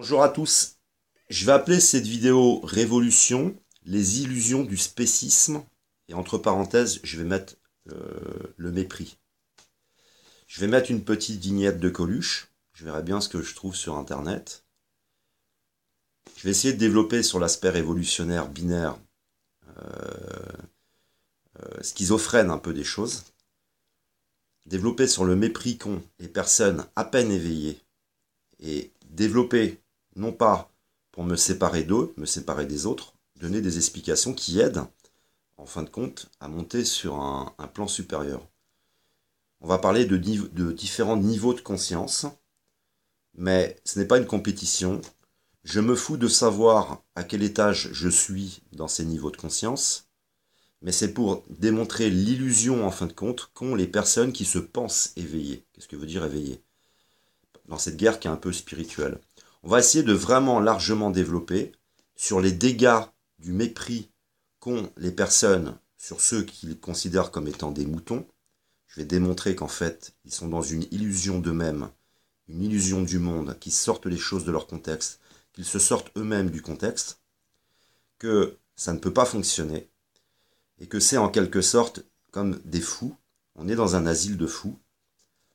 Bonjour à tous, je vais appeler cette vidéo Révolution, les illusions du spécisme, et entre parenthèses, je vais mettre euh, le mépris. Je vais mettre une petite vignette de Coluche, je verrai bien ce que je trouve sur Internet. Je vais essayer de développer sur l'aspect révolutionnaire, binaire, euh, euh, schizophrène un peu des choses. Développer sur le mépris qu'ont les personnes à peine éveillées et développer non pas pour me séparer d'eux, me séparer des autres, donner des explications qui aident, en fin de compte, à monter sur un, plan supérieur. On va parler de, de différents niveaux de conscience, mais ce n'est pas une compétition. Je me fous de savoir à quel étage je suis dans ces niveaux de conscience, mais c'est pour démontrer l'illusion, en fin de compte, qu'ont les personnes qui se pensent éveillées. Qu'est-ce que veut dire éveillées Dans cette guerre qui est un peu spirituelle. On va essayer de vraiment largement développer sur les dégâts du mépris qu'ont les personnes sur ceux qu'ils considèrent comme étant des moutons. Je vais démontrer qu'en fait, ils sont dans une illusion d'eux-mêmes, une illusion du monde, qu'ils sortent les choses de leur contexte, qu'ils se sortent eux-mêmes du contexte, que ça ne peut pas fonctionner, et que c'est en quelque sorte comme des fous. On est dans un asile de fous.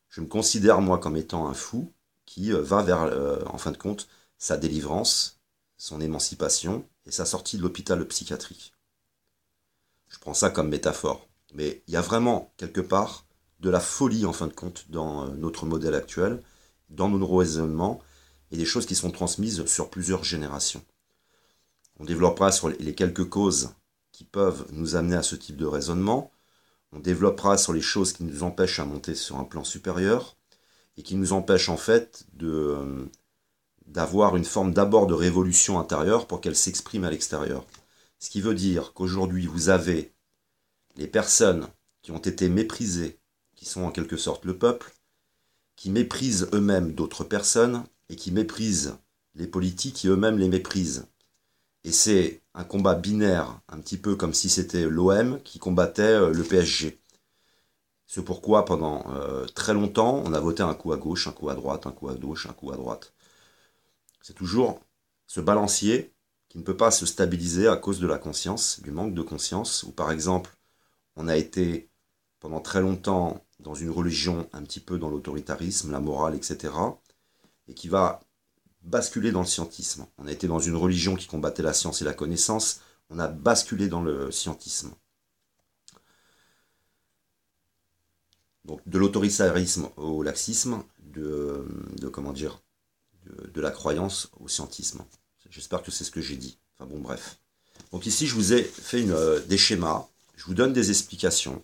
Je me considère moi comme étant un fou, qui euh, va vers, euh, en fin de compte, sa délivrance, son émancipation et sa sortie de l'hôpital psychiatrique. Je prends ça comme métaphore. Mais il y a vraiment, quelque part, de la folie, en fin de compte, dans euh, notre modèle actuel, dans nos raisonnements, et des choses qui sont transmises sur plusieurs générations. On développera sur les quelques causes qui peuvent nous amener à ce type de raisonnement. On développera sur les choses qui nous empêchent à monter sur un plan supérieur et qui nous empêche en fait de d'avoir une forme d'abord de révolution intérieure pour qu'elle s'exprime à l'extérieur. Ce qui veut dire qu'aujourd'hui vous avez les personnes qui ont été méprisées, qui sont en quelque sorte le peuple, qui méprisent eux-mêmes d'autres personnes et qui méprisent les politiques qui eux-mêmes les méprisent. Et c'est un combat binaire, un petit peu comme si c'était l'OM qui combattait euh, le PSG. C'est pourquoi pendant euh, très longtemps, on a voté un coup à gauche, un coup à droite, un coup à gauche, un coup à droite. C'est toujours ce balancier qui ne peut pas se stabiliser à cause de la conscience, du manque de conscience, ou par exemple, on a été pendant très longtemps dans une religion un petit peu dans l'autoritarisme, la morale, etc., et qui va basculer dans le scientisme. On a été dans une religion qui combattait la science et la connaissance, on a basculé dans le scientisme. donc de l'autoritarisme au laxisme, de, de comment dire, de, la croyance au scientisme. J'espère que c'est ce que j'ai dit. Enfin bon, bref. Donc ici, je vous ai fait une, euh, des schémas, je vous donne des explications.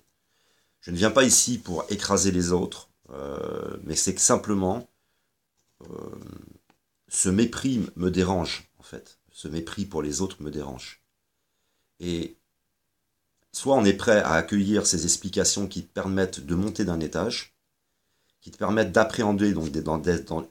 Je ne viens pas ici pour écraser les autres, euh, mais c'est que simplement, euh, ce mépris me dérange, en fait. Ce mépris pour les autres me dérange. Et soit on est prêt à accueillir ces explications qui te permettent de monter d'un étage, qui te permettent d'appréhender, donc dans,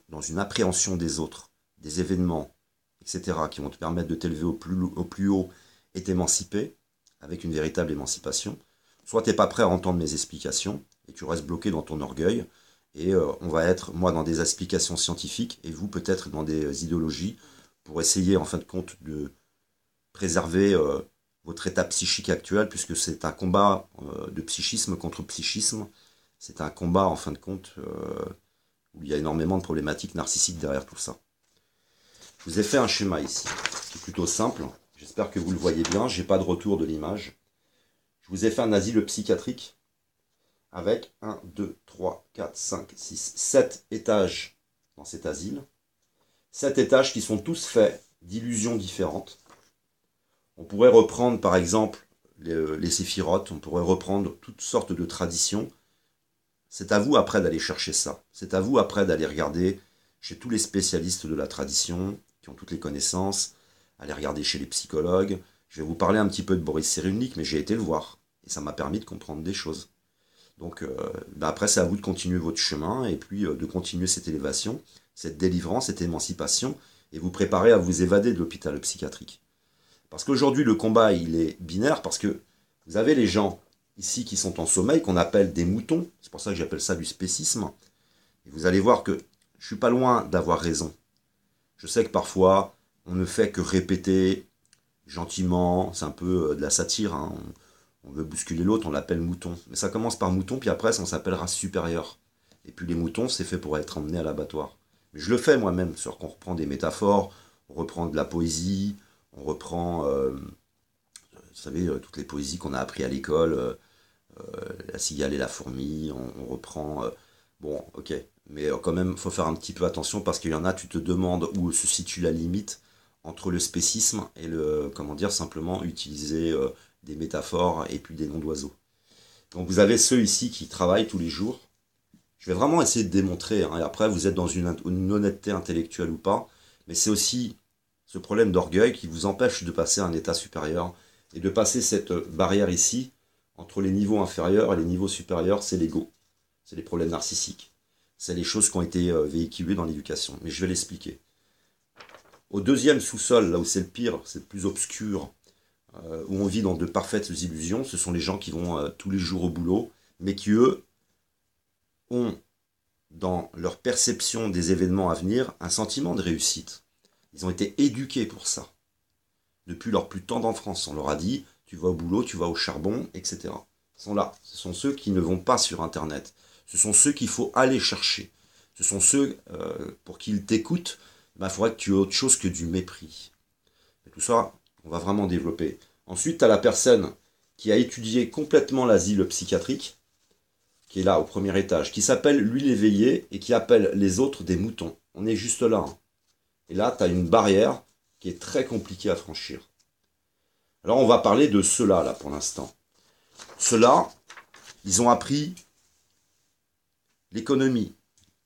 dans, une appréhension des autres, des événements, etc., qui vont te permettre de t'élever au plus, haut et t'émanciper, avec une véritable émancipation. Soit tu n'es pas prêt à entendre mes explications, et tu restes bloqué dans ton orgueil, et euh, on va être, moi, dans des explications scientifiques, et vous, peut-être, dans des idéologies, pour essayer, en fin de compte, de préserver... Euh, votre état psychique actuel, puisque c'est un combat euh, de psychisme contre psychisme. C'est un combat, en fin de compte, euh, où il y a énormément de problématiques narcissiques derrière tout ça. Je vous ai fait un schéma ici, qui est plutôt simple. J'espère que vous le voyez bien. J'ai pas de retour de l'image. Je vous ai fait un asile psychiatrique avec 1, 2, 3, 4, 5, 6, 7 étages dans cet asile. 7 étages qui sont tous faits d'illusions différentes on pourrait reprendre par exemple euh, les, séphirotes, on pourrait reprendre toutes sortes de traditions. C'est à vous après d'aller chercher ça. C'est à vous après d'aller regarder chez tous les spécialistes de la tradition, qui ont toutes les connaissances, aller regarder chez les psychologues. Je vais vous parler un petit peu de Boris Cyrulnik, mais j'ai été le voir. Et ça m'a permis de comprendre des choses. Donc euh, bah, après, c'est à vous de continuer votre chemin et puis euh, de continuer cette élévation, cette délivrance, cette émancipation, et vous préparer à vous évader de l'hôpital psychiatrique. Parce qu'aujourd'hui, le combat, il est binaire, parce que vous avez les gens ici qui sont en sommeil, qu'on appelle des moutons. C'est pour ça que j'appelle ça du spécisme. Et vous allez voir que je suis pas loin d'avoir raison. Je sais que parfois, on ne fait que répéter gentiment, c'est un peu euh, de la satire. Hein. On, veut bousculer l'autre, on l'appelle mouton. Mais ça commence par mouton, puis après, on s'appelle supérieur Et puis les moutons, c'est fait pour être emmenés à l'abattoir. je le fais moi-même, sur qu'on reprend des métaphores, on reprend de la poésie, on reprend, euh, vous savez, euh, toutes les poésies qu'on a apprises à l'école, euh, la cigale et la fourmi, on, reprend. bon, ok, mais quand même, faut faire un petit peu attention parce qu'il y en a, tu te demandes où se situe la limite entre le spécisme et le, comment dire, simplement utiliser des métaphores et puis des noms d'oiseaux. Donc vous avez ceux ici qui travaillent tous les jours. Je vais vraiment essayer de démontrer, hein, et après vous êtes dans une honnêteté intellectuelle ou pas, mais c'est aussi ce problème d'orgueil qui vous empêche de passer à un état supérieur et de passer cette barrière ici entre les niveaux inférieurs et les niveaux supérieurs, c'est l'ego, c'est les problèmes narcissiques, c'est les choses qui ont été euh, véhiculées dans l'éducation. Mais je vais l'expliquer. Au deuxième sous-sol, là où c'est le pire, c'est le plus obscur, euh, où on vit dans de parfaites illusions, ce sont les gens qui vont euh, tous les jours au boulot, mais qui eux ont dans leur perception des événements à venir un sentiment de réussite. Ils ont été éduqués pour ça. Depuis leur plus tendre enfance, on leur a dit tu vas au boulot, tu vas au charbon, etc. Ils sont là. Ce sont ceux qui ne vont pas sur Internet. Ce sont ceux qu'il faut aller chercher. Ce sont ceux euh, pour qu'ils t'écoutent. Ben, il faudrait que tu aies autre chose que du mépris. tout ça, on va vraiment développer. Ensuite, tu as la personne qui a étudié complètement l'asile psychiatrique, qui est là au premier étage, qui s'appelle lui l'éveillé et qui appelle les autres des moutons. On est juste là. Hein. Et là, tu as une barrière qui est très compliquée à franchir. Alors on va parler de ceux-là, là, pour l'instant. Ceux-là, ils ont appris l'économie.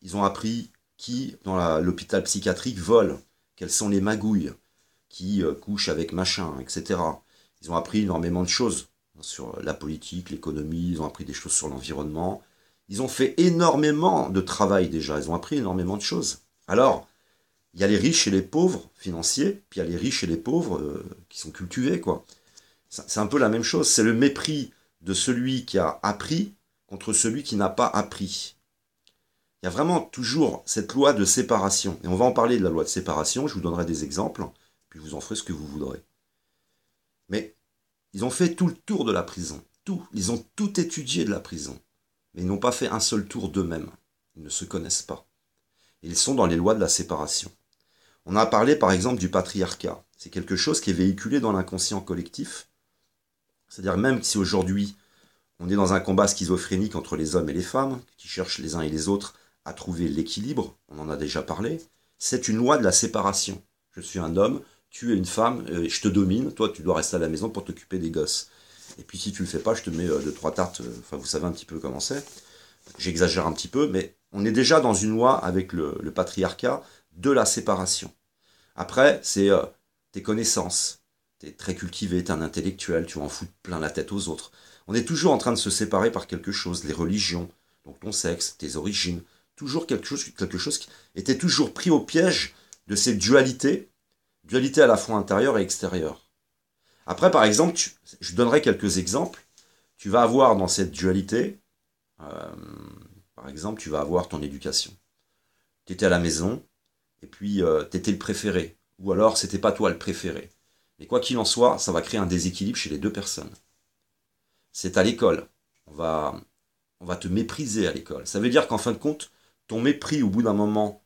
Ils ont appris qui, dans l'hôpital psychiatrique, vole, quelles sont les magouilles, qui euh, couchent avec machin, etc. Ils ont appris énormément de choses sur la politique, l'économie, ils ont appris des choses sur l'environnement. Ils ont fait énormément de travail déjà, ils ont appris énormément de choses. Alors, il y a les riches et les pauvres financiers, puis il y a les riches et les pauvres euh, qui sont cultivés, quoi. C'est un peu la même chose, c'est le mépris de celui qui a appris contre celui qui n'a pas appris. Il y a vraiment toujours cette loi de séparation, et on va en parler de la loi de séparation, je vous donnerai des exemples, puis vous en ferez ce que vous voudrez. Mais ils ont fait tout le tour de la prison, tout, ils ont tout étudié de la prison, mais ils n'ont pas fait un seul tour d'eux-mêmes, ils ne se connaissent pas. Ils sont dans les lois de la séparation. On a parlé par exemple du patriarcat. C'est quelque chose qui est véhiculé dans l'inconscient collectif. C'est-à-dire même si aujourd'hui on est dans un combat schizophrénique entre les hommes et les femmes, qui cherchent les uns et les autres à trouver l'équilibre, on en a déjà parlé, c'est une loi de la séparation. Je suis un homme, tu es une femme, euh, je te domine, toi tu dois rester à la maison pour t'occuper des gosses. Et puis si tu ne le fais pas, je te mets euh, deux, trois tartes, euh, enfin vous savez un petit peu comment c'est. J'exagère un petit peu, mais on est déjà dans une loi avec le, le patriarcat de la séparation. Après, c'est euh, tes connaissances. T'es très cultivé, t'es un intellectuel, tu en fous plein la tête aux autres. On est toujours en train de se séparer par quelque chose, les religions, donc ton sexe, tes origines, toujours quelque chose, quelque chose qui était toujours pris au piège de ces dualités, dualité à la fois intérieure et extérieure. Après, par exemple, je donnerai quelques exemples. Tu vas avoir dans cette dualité, euh, par exemple, tu vas avoir ton éducation. Tu étais à la maison, et puis tu euh, t'étais le préféré, ou alors c'était pas toi le préféré. Mais quoi qu'il en soit, ça va créer un déséquilibre chez les deux personnes. C'est à l'école. On va, on va te mépriser à l'école. Ça veut dire qu'en fin de compte, ton mépris au bout d'un moment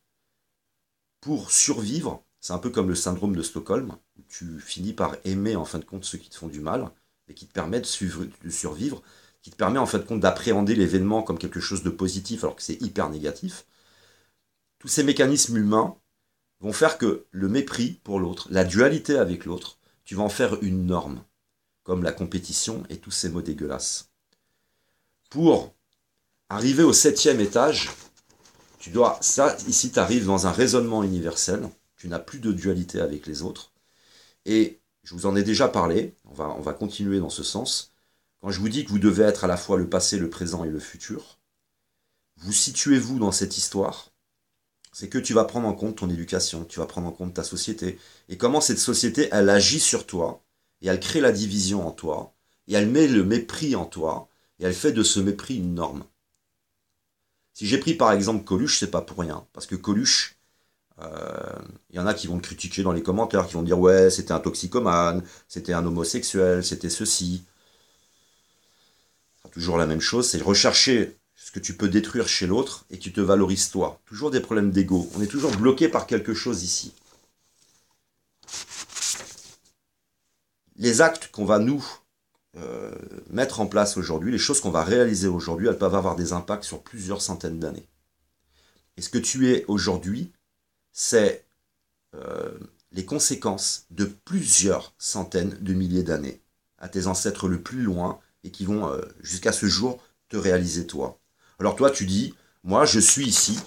pour survivre, c'est un peu comme le syndrome de Stockholm, où tu finis par aimer en fin de compte ceux qui te font du mal, et qui te permet de survivre, qui te permet en fin de compte d'appréhender l'événement comme quelque chose de positif alors que c'est hyper négatif. Tous ces mécanismes humains vont faire que le mépris pour l'autre, la dualité avec l'autre, tu vas en faire une norme, comme la compétition et tous ces mots dégueulasses. Pour arriver au septième étage, tu dois, ça, ici, tu arrives dans un raisonnement universel, tu n'as plus de dualité avec les autres, et je vous en ai déjà parlé, on va, on va continuer dans ce sens, quand je vous dis que vous devez être à la fois le passé, le présent et le futur, vous situez-vous dans cette histoire, c'est que tu vas prendre en compte ton éducation, tu vas prendre en compte ta société, et comment cette société, elle agit sur toi, et elle crée la division en toi, et elle met le mépris en toi, et elle fait de ce mépris une norme. Si j'ai pris par exemple Coluche, c'est pas pour rien, parce que Coluche, il euh, y en a qui vont le critiquer dans les commentaires, qui vont dire ouais, c'était un toxicomane, c'était un homosexuel, c'était ceci. toujours la même chose, c'est rechercher ce que tu peux détruire chez l'autre et tu te valorises toi. Toujours des problèmes d'ego. On est toujours bloqué par quelque chose ici. Les actes qu'on va nous euh, mettre en place aujourd'hui, les choses qu'on va réaliser aujourd'hui, elles peuvent avoir des impacts sur plusieurs centaines d'années. Et ce que tu es aujourd'hui, c'est euh, les conséquences de plusieurs centaines de milliers d'années à tes ancêtres le plus loin et qui vont euh, jusqu'à ce jour te réaliser toi. Alors toi, tu dis, moi, je suis ici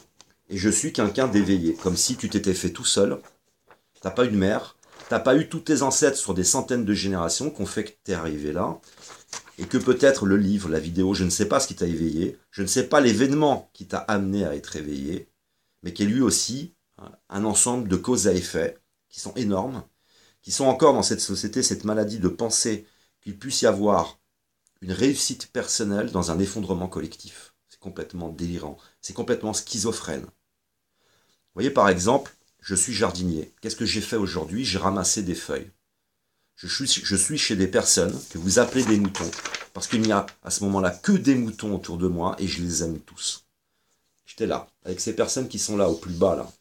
et je suis quelqu'un d'éveillé, comme si tu t'étais fait tout seul. T'as pas eu de mère, t'as pas eu tous tes ancêtres sur des centaines de générations qui ont fait que es arrivé là, et que peut-être le livre, la vidéo, je ne sais pas ce qui t'a éveillé, je ne sais pas l'événement qui t'a amené à être éveillé, mais qui est lui aussi un ensemble de causes à effet qui sont énormes, qui sont encore dans cette société, cette maladie de penser qu'il puisse y avoir une réussite personnelle dans un effondrement collectif complètement délirant, c'est complètement schizophrène. Vous voyez par exemple, je suis jardinier. Qu'est-ce que j'ai fait aujourd'hui J'ai ramassé des feuilles. Je suis, chez des personnes que vous appelez des moutons, parce qu'il n'y a à ce moment-là que des moutons autour de moi et je les aime tous. J'étais là, avec ces personnes qui sont là au plus bas là.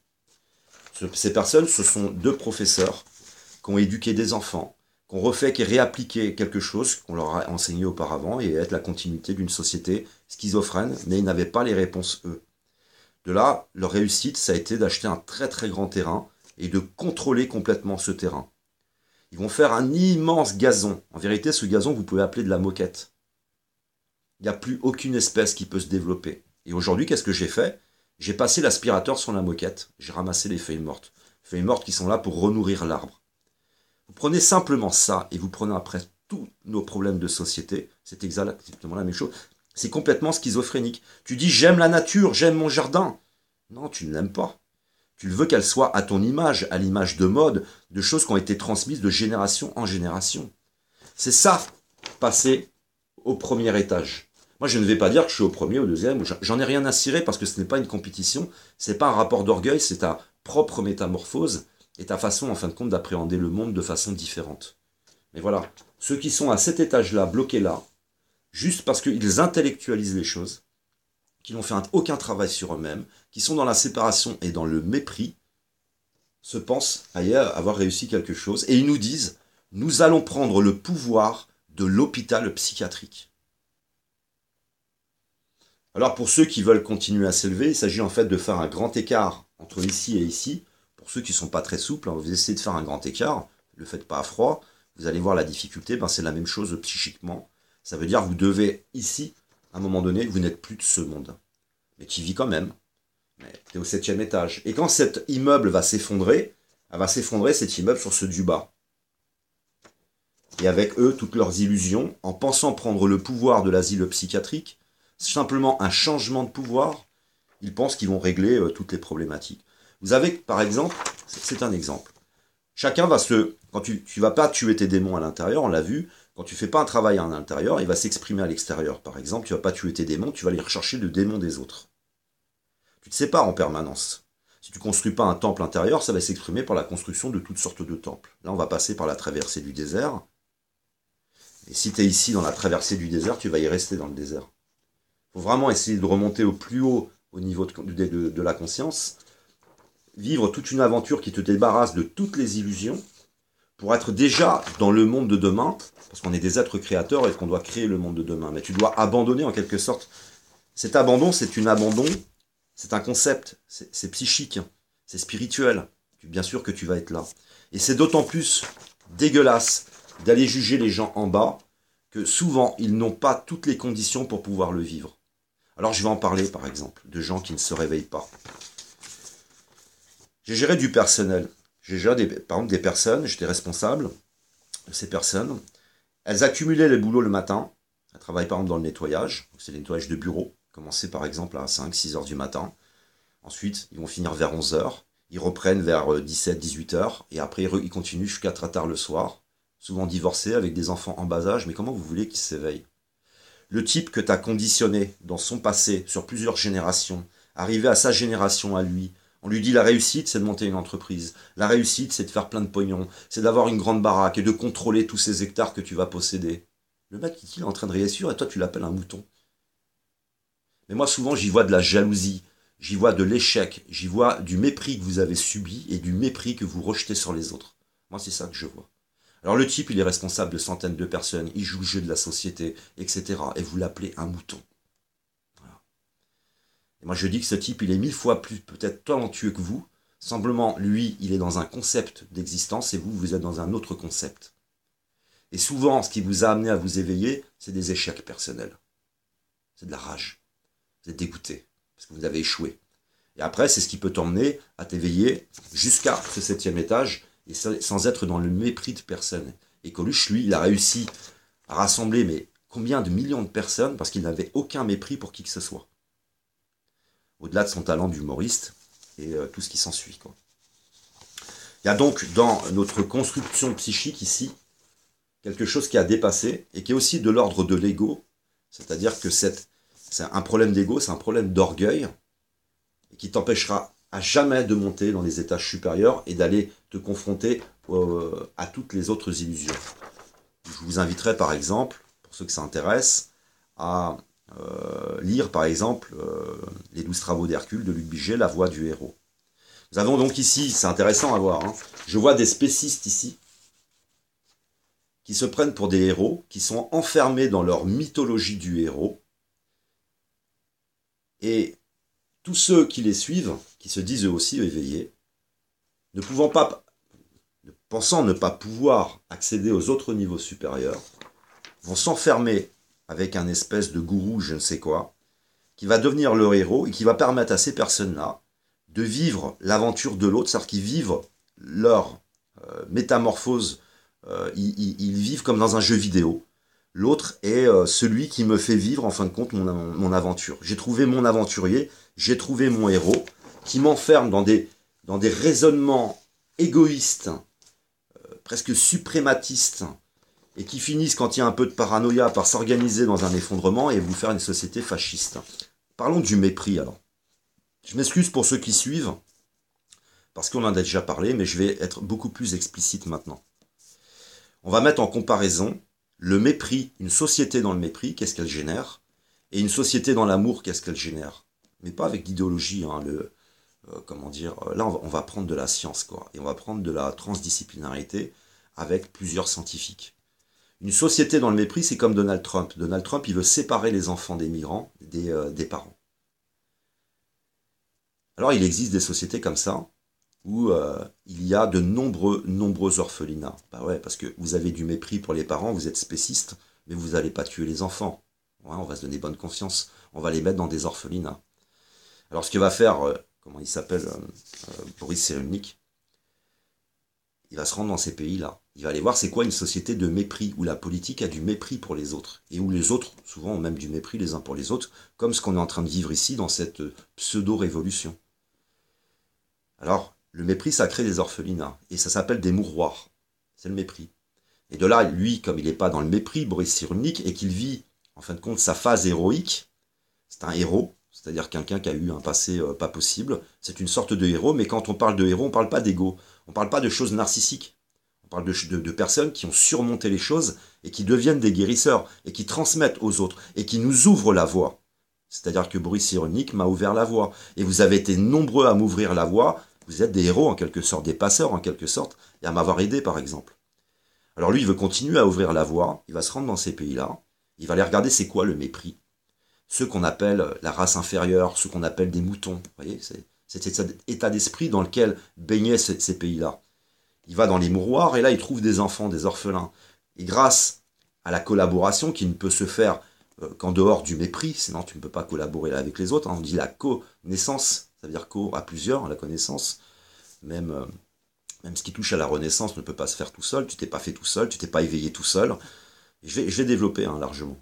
Ces personnes, ce sont deux professeurs qui ont éduqué des enfants, qui ont refait, qui réappliqué quelque chose qu'on leur a enseigné auparavant et être la continuité d'une société schizophrènes, mais ils n'avaient pas les réponses eux. De là, leur réussite, ça a été d'acheter un très très grand terrain et de contrôler complètement ce terrain. Ils vont faire un immense gazon. En vérité, ce gazon, vous pouvez appeler de la moquette. Il n'y a plus aucune espèce qui peut se développer. Et aujourd'hui, qu'est-ce que j'ai fait J'ai passé l'aspirateur sur la moquette. J'ai ramassé les feuilles mortes. Feuilles mortes qui sont là pour renourrir l'arbre. Vous prenez simplement ça et vous prenez après tous nos problèmes de société. C'est exactement la même chose. C'est complètement schizophrénique. Tu dis j'aime la nature, j'aime mon jardin. Non, tu ne l'aimes pas. Tu veux qu'elle soit à ton image, à l'image de mode, de choses qui ont été transmises de génération en génération. C'est ça, passer au premier étage. Moi, je ne vais pas dire que je suis au premier, au deuxième, j'en ai rien à cirer parce que ce n'est pas une compétition, Ce n'est pas un rapport d'orgueil, c'est ta propre métamorphose et ta façon, en fin de compte, d'appréhender le monde de façon différente. Mais voilà, ceux qui sont à cet étage-là, bloqués là, juste parce qu'ils intellectualisent les choses, qui n'ont fait aucun travail sur eux-mêmes, qui sont dans la séparation et dans le mépris, se pensent ailleurs avoir réussi quelque chose, et ils nous disent, nous allons prendre le pouvoir de l'hôpital psychiatrique. Alors pour ceux qui veulent continuer à s'élever, il s'agit en fait de faire un grand écart entre ici et ici. Pour ceux qui ne sont pas très souples, hein, vous essayez de faire un grand écart, ne le faites pas à froid, vous allez voir la difficulté, ben, c'est la même chose psychiquement. Ça veut dire que vous devez ici, à un moment donné, vous n'êtes plus de ce monde. Mais qui vit quand même. Mais tu es au septième étage. Et quand cet immeuble va s'effondrer, elle va s'effondrer cet immeuble sur ce du bas. Et avec eux, toutes leurs illusions, en pensant prendre le pouvoir de l'asile psychiatrique, simplement un changement de pouvoir, ils pensent qu'ils vont régler euh, toutes les problématiques. Vous avez, par exemple, c'est un exemple. Chacun va se. Quand tu ne vas pas tuer tes démons à l'intérieur, on l'a vu, quand tu fais pas un travail à l'intérieur, il va s'exprimer à l'extérieur. Par exemple, tu vas pas tuer tes démons, tu vas aller rechercher le démon des autres. Tu te sépares en permanence. Si tu construis pas un temple intérieur, ça va s'exprimer par la construction de toutes sortes de temples. Là, on va passer par la traversée du désert. Et si tu es ici dans la traversée du désert, tu vas y rester dans le désert. Il faut vraiment essayer de remonter au plus haut au niveau de la conscience, vivre toute une aventure qui te débarrasse de toutes les illusions pour être déjà dans le monde de demain, parce qu'on est des êtres créateurs et qu'on doit créer le monde de demain, mais tu dois abandonner en quelque sorte. Cet abandon, c'est un abandon, c'est un concept, c'est psychique, c'est spirituel. Bien sûr que tu vas être là. Et c'est d'autant plus dégueulasse d'aller juger les gens en bas que souvent ils n'ont pas toutes les conditions pour pouvoir le vivre. Alors je vais en parler par exemple de gens qui ne se réveillent pas. J'ai géré du personnel j'ai déjà, des, par exemple, des personnes, j'étais responsable de ces personnes, elles accumulaient le boulot le matin, elles travaillaient par exemple dans le nettoyage, c'est le nettoyage de bureau, commencer par exemple à 5-6 heures du matin, ensuite ils vont finir vers 11 heures, ils reprennent vers 17-18 euh, heures, et après ils continuent jusqu'à très tard le soir, souvent divorcés avec des enfants en bas âge, mais comment vous voulez qu'ils s'éveillent Le type que tu as conditionné dans son passé, sur plusieurs générations, arrivé à sa génération à lui, on lui dit la réussite, c'est de monter une entreprise. La réussite, c'est de faire plein de pognon. C'est d'avoir une grande baraque et de contrôler tous ces hectares que tu vas posséder. Le mec, il est en train de réussir et toi, tu l'appelles un mouton. Mais moi, souvent, j'y vois de la jalousie. J'y vois de l'échec. J'y vois du mépris que vous avez subi et du mépris que vous rejetez sur les autres. Moi, c'est ça que je vois. Alors, le type, il est responsable de centaines de personnes. Il joue le jeu de la société, etc. Et vous l'appelez un mouton moi, je dis que ce type, il est mille fois plus peut-être talentueux que vous. Simplement, lui, il est dans un concept d'existence et vous, vous êtes dans un autre concept. Et souvent, ce qui vous a amené à vous éveiller, c'est des échecs personnels. C'est de la rage. Vous êtes dégoûté parce que vous avez échoué. Et après, c'est ce qui peut t'emmener à t'éveiller jusqu'à ce septième étage et sans être dans le mépris de personne. Et Coluche, lui, il a réussi à rassembler mais combien de millions de personnes parce qu'il n'avait aucun mépris pour qui que ce soit au-delà de son talent d'humoriste et euh, tout ce qui s'ensuit. Il y a donc dans notre construction psychique ici quelque chose qui a dépassé et qui est aussi de l'ordre de l'ego, c'est-à-dire que c'est un problème d'ego, c'est un problème d'orgueil et qui t'empêchera à jamais de monter dans les étages supérieurs et d'aller te confronter euh, à toutes les autres illusions. Je vous inviterai par exemple, pour ceux que ça intéresse, à euh, lire par exemple euh, les douze travaux d'Hercule de Luc Biget, La voix du héros. Nous avons donc ici, c'est intéressant à voir, hein, je vois des spécistes ici qui se prennent pour des héros, qui sont enfermés dans leur mythologie du héros. Et tous ceux qui les suivent, qui se disent eux aussi éveillés, ne pouvant pas, pensant ne pas pouvoir accéder aux autres niveaux supérieurs, vont s'enfermer avec un espèce de gourou, je ne sais quoi, qui va devenir leur héros et qui va permettre à ces personnes-là de vivre l'aventure de l'autre, c'est-à-dire qu'ils vivent leur euh, métamorphose, euh, ils, vivent comme dans un jeu vidéo. L'autre est euh, celui qui me fait vivre, en fin de compte, mon, aventure. J'ai trouvé mon aventurier, j'ai trouvé mon héros, qui m'enferme dans des, dans des raisonnements égoïstes, presque suprématistes, et qui finissent, quand il y a un peu de paranoïa, par s'organiser dans un effondrement et vous faire une société fasciste. Parlons du mépris alors. Je m'excuse pour ceux qui suivent, parce qu'on en a déjà parlé, mais je vais être beaucoup plus explicite maintenant. On va mettre en comparaison le mépris, une société dans le mépris, qu'est-ce qu'elle génère, et une société dans l'amour, qu'est-ce qu'elle génère. Mais pas avec l'idéologie, hein, le, euh, comment dire, euh, là on va, prendre de la science, quoi, et on va prendre de la transdisciplinarité avec plusieurs scientifiques. Une société dans le mépris, c'est comme Donald Trump. Donald Trump, il veut séparer les enfants des migrants des, euh, des parents. Alors il existe des sociétés comme ça, où euh, il y a de nombreux, nombreux orphelinats. Bah ouais, parce que vous avez du mépris pour les parents, vous êtes spéciste, mais vous n'allez pas tuer les enfants. on va se donner bonne conscience, On va les mettre dans des orphelinats. Alors ce que va faire, euh, comment il s'appelle, Boris Cyrulnik, il va se rendre dans ces pays-là. Il va aller voir c'est quoi une société de mépris, où la politique a du mépris pour les autres, et où les autres, souvent, ont même du mépris les uns pour les autres, comme ce qu'on est en train de vivre ici dans cette euh, pseudo-révolution. Alors, le mépris, ça crée des orphelinats, et ça s'appelle des mouroirs. C'est le mépris. Et de là, lui, comme il n'est pas dans le mépris, Boris Cyrulnik, et qu'il vit, en fin de compte, sa phase héroïque, c'est un héros, c'est-à-dire quelqu'un qui a eu un passé euh, pas possible. C'est une sorte de héros, mais quand on parle de héros, on ne parle pas d'ego, on ne parle pas de choses narcissiques. On parle de, personnes qui ont surmonté les choses et qui deviennent des guérisseurs et qui transmettent aux autres et qui nous ouvrent la voie. C'est-à-dire que Bruce Ironique m'a ouvert la voie. Et vous avez été nombreux à m'ouvrir la voie. Vous êtes des héros en quelque sorte, des passeurs en quelque sorte, et à m'avoir aidé par exemple. Alors lui, il veut continuer à ouvrir la voie, il va se rendre dans ces pays-là, il va aller regarder c'est quoi le mépris ceux qu'on appelle la race inférieure, ceux qu'on appelle des moutons. Vous voyez, c'est cet état d'esprit dans lequel baignaient ces, pays-là. Il va dans les mouroirs et là il trouve des enfants, des orphelins. Et grâce à la collaboration qui ne peut se faire euh, qu'en dehors du mépris, sinon tu ne peux pas collaborer avec les autres. Hein, on dit la connaissance, ça veut dire co à plusieurs, la connaissance. Même, euh, même ce qui touche à la renaissance ne peut pas se faire tout seul, tu t'es pas fait tout seul, tu t'es pas éveillé tout seul. Je vais, je développer hein, largement.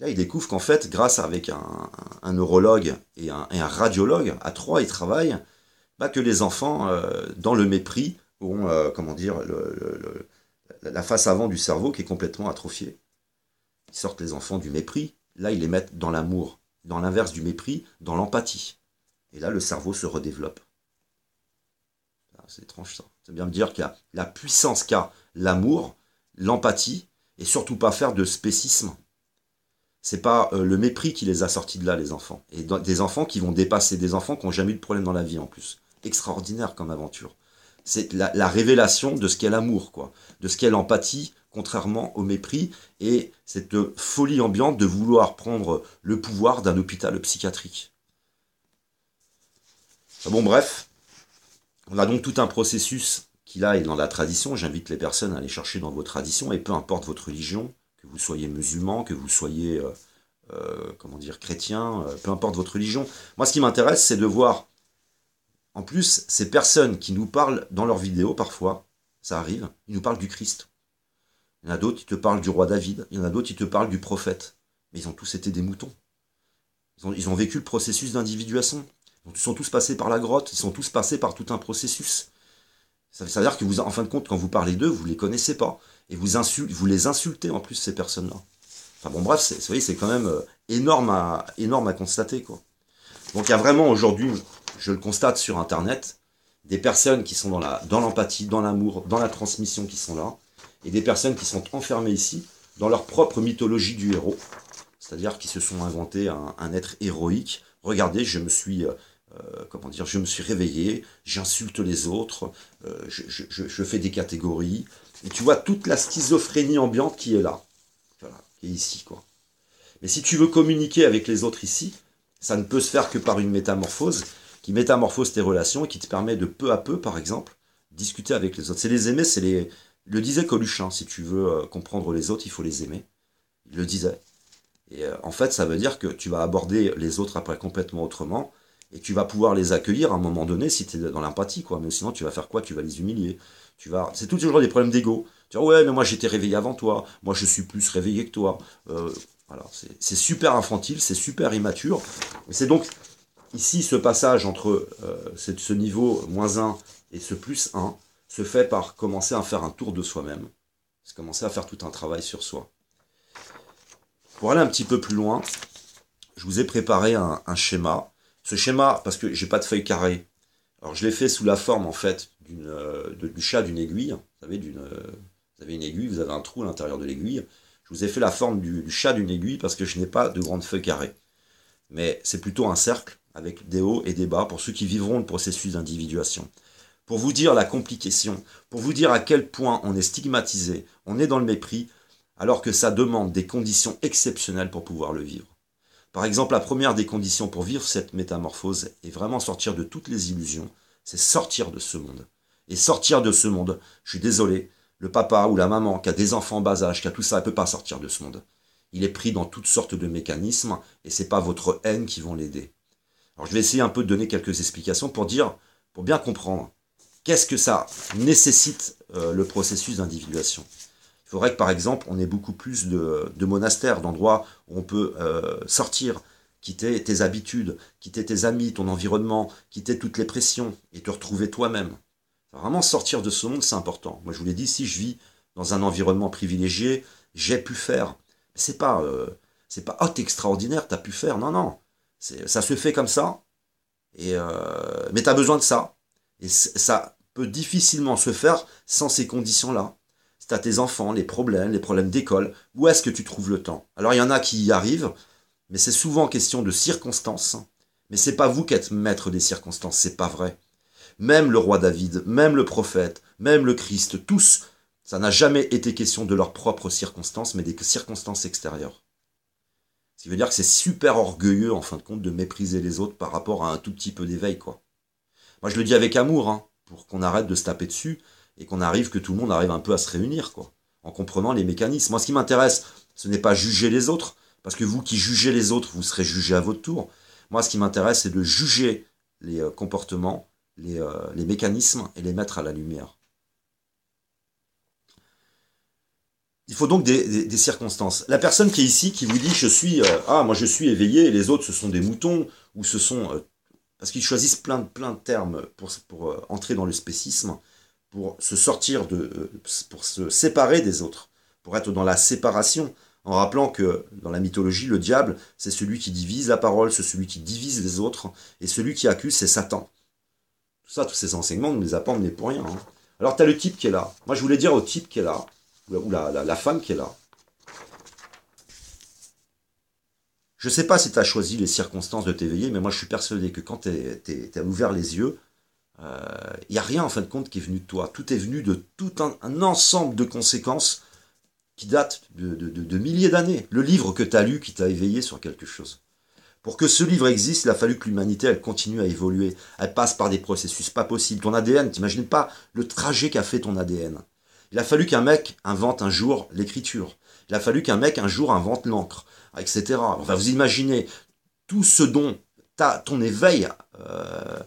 Là, ils découvre qu'en fait, grâce avec un, neurologue et un, radiologue, à trois, ils travaillent, bah, que les enfants, euh, dans le mépris, ont euh, comment dire, la face avant du cerveau qui est complètement atrophiée. Ils sortent les enfants du mépris, là, ils les mettent dans l'amour, dans l'inverse du mépris, dans l'empathie. Et là, le cerveau se redéveloppe. Ah, c'est étrange ça. C'est bien me dire qu'il la puissance qu'a l'amour, l'empathie, et surtout pas faire de spécisme. C'est pas euh, le mépris qui les a sortis de là, les enfants. Et des enfants qui vont dépasser, des enfants qui n'ont jamais eu de problème dans la vie en plus. Extraordinaire comme aventure. C'est la, révélation de ce qu'est l'amour, quoi. De ce qu'est l'empathie, contrairement au mépris et cette folie ambiante de vouloir prendre le pouvoir d'un hôpital psychiatrique. Bon, bref, on a donc tout un processus qui là est dans la tradition. J'invite les personnes à aller chercher dans vos traditions et peu importe votre religion, que vous soyez musulman, que vous soyez, euh, euh, comment dire, chrétien, euh, peu importe votre religion. Moi, ce qui m'intéresse, c'est de voir, en plus, ces personnes qui nous parlent dans leurs vidéos, parfois, ça arrive, ils nous parlent du Christ. Il y en a d'autres qui te parlent du roi David, il y en a d'autres qui te parlent du prophète. Mais ils ont tous été des moutons. Ils ont, vécu le processus d'individuation. Ils sont tous passés par la grotte, ils sont tous passés par tout un processus. Ça veut dire que vous, en fin de compte, quand vous parlez d'eux, vous ne les connaissez pas et vous, les insultez en plus, ces personnes-là. Enfin bon, bref, vous voyez, c'est quand même euh, énorme à, énorme à constater, quoi. Donc il y a vraiment aujourd'hui, je le constate sur Internet, des personnes qui sont dans l'empathie, dans l'amour, dans la transmission qui sont là, et des personnes qui sont enfermées ici dans leur propre mythologie du héros, c'est-à-dire qui se sont inventé un, être héroïque. Regardez, je me suis euh, euh, comment dire, je me suis réveillé, j'insulte les autres, je, fais des catégories, et tu vois toute la schizophrénie ambiante qui est là, voilà, qui est ici, quoi. Mais si tu veux communiquer avec les autres ici, ça ne peut se faire que par une métamorphose qui métamorphose tes relations et qui te permet de peu à peu, par exemple, discuter avec les autres. C'est les aimer, c'est les. le disait Coluche, hein, si tu veux euh, comprendre les autres, il faut les aimer. Il le disait. Et euh, en fait, ça veut dire que tu vas aborder les autres après complètement autrement et tu vas pouvoir les accueillir à un moment donné si tu es dans l'empathie, quoi. Mais sinon, tu vas faire quoi Tu vas les humilier. Tu vas, c'est toujours des problèmes d'ego. Tu vas, ouais, mais moi j'étais réveillé avant toi, moi je suis plus réveillé que toi. Alors, euh, c'est super infantile, c'est super immature. C'est donc ici ce passage entre euh, ce niveau moins 1 et ce plus 1 se fait par commencer à faire un tour de soi-même. C'est commencer à faire tout un travail sur soi. Pour aller un petit peu plus loin, je vous ai préparé un, schéma. Ce schéma, parce que j'ai pas de feuille carrée, alors je l'ai fait sous la forme en fait euh, du chat d'une aiguille. Hein. Euh, vous avez une aiguille, vous avez un trou à l'intérieur de l'aiguille. Je vous ai fait la forme du, chat d'une aiguille parce que je n'ai pas de grandes feuilles carrées Mais c'est plutôt un cercle avec des hauts et des bas pour ceux qui vivront le processus d'individuation. Pour vous dire la complication, pour vous dire à quel point on est stigmatisé, on est dans le mépris, alors que ça demande des conditions exceptionnelles pour pouvoir le vivre. Par exemple, la première des conditions pour vivre cette métamorphose et vraiment sortir de toutes les illusions, c'est sortir de ce monde et sortir de ce monde. Je suis désolé, le papa ou la maman qui a des enfants bas âge, qui a tout ça, elle peut pas sortir de ce monde. Il est pris dans toutes sortes de mécanismes et c'est pas votre haine qui vont l'aider. Alors je vais essayer un peu de donner quelques explications pour dire, pour bien comprendre, qu'est-ce que ça nécessite euh, le processus d'individuation. Il faudrait que par exemple on ait beaucoup plus de, monastères, d'endroits où on peut euh, sortir, quitter tes habitudes, quitter tes amis, ton environnement, quitter toutes les pressions et te retrouver toi-même. Vraiment sortir de ce monde, c'est important. Moi, je vous l'ai dit, si je vis dans un environnement privilégié, j'ai pu faire. C'est pas, euh, c'est pas, oh, t'es extraordinaire, t'as pu faire. Non, non. ça se fait comme ça. Et euh, mais t'as besoin de ça. Et ça peut difficilement se faire sans ces conditions-là. c'est à tes enfants, les problèmes, les problèmes d'école, où est-ce que tu trouves le temps Alors, il y en a qui y arrivent, mais c'est souvent question de circonstances. Mais c'est pas vous qui êtes maître des circonstances, c'est pas vrai. Même le roi David, même le prophète, même le Christ, tous, ça n'a jamais été question de leurs propres circonstances, mais des circonstances extérieures. Ce qui veut dire que c'est super orgueilleux, en fin de compte, de mépriser les autres par rapport à un tout petit peu d'éveil, quoi. Moi, je le dis avec amour, hein, pour qu'on arrête de se taper dessus et qu'on arrive, que tout le monde arrive un peu à se réunir, quoi, en comprenant les mécanismes. Moi, ce qui m'intéresse, ce n'est pas juger les autres, parce que vous qui jugez les autres, vous serez jugé à votre tour. Moi, ce qui m'intéresse, c'est de juger les euh, comportements euh, les, mécanismes et les mettre à la lumière. Il faut donc des, circonstances. La personne qui est ici, qui vous dit je suis euh, ah moi je suis éveillé et les autres ce sont des moutons ou ce sont euh, parce qu'ils choisissent plein de plein de termes pour, pour entrer dans le spécisme, pour se sortir de pour se séparer des autres, pour être dans la séparation en rappelant que dans la mythologie le diable c'est celui qui divise la parole, c'est celui qui divise les autres et celui qui accuse c'est Satan. Tout ça, tous ces enseignements, on ne les a pas emmenés pour rien. Hein. Alors, tu as le type qui est là. Moi, je voulais dire au type qui est là, ou la, femme qui est là. Je ne sais pas si tu as choisi les circonstances de t'éveiller, mais moi, je suis persuadé que quand tu as ouvert les yeux, il euh, n'y a rien en fin de compte qui est venu de toi. Tout est venu de tout un, ensemble de conséquences qui datent de, de milliers d'années. Le livre que tu as lu qui t'a éveillé sur quelque chose. Pour que ce livre existe, il a fallu que l'humanité, elle continue à évoluer. Elle passe par des processus pas possibles. Ton ADN, t'imagines pas le trajet qu'a fait ton ADN. Il a fallu qu'un mec invente un jour l'écriture. Il a fallu qu'un mec un jour invente l'encre, etc. Enfin, vous imaginez tout ce dont ton éveil, euh,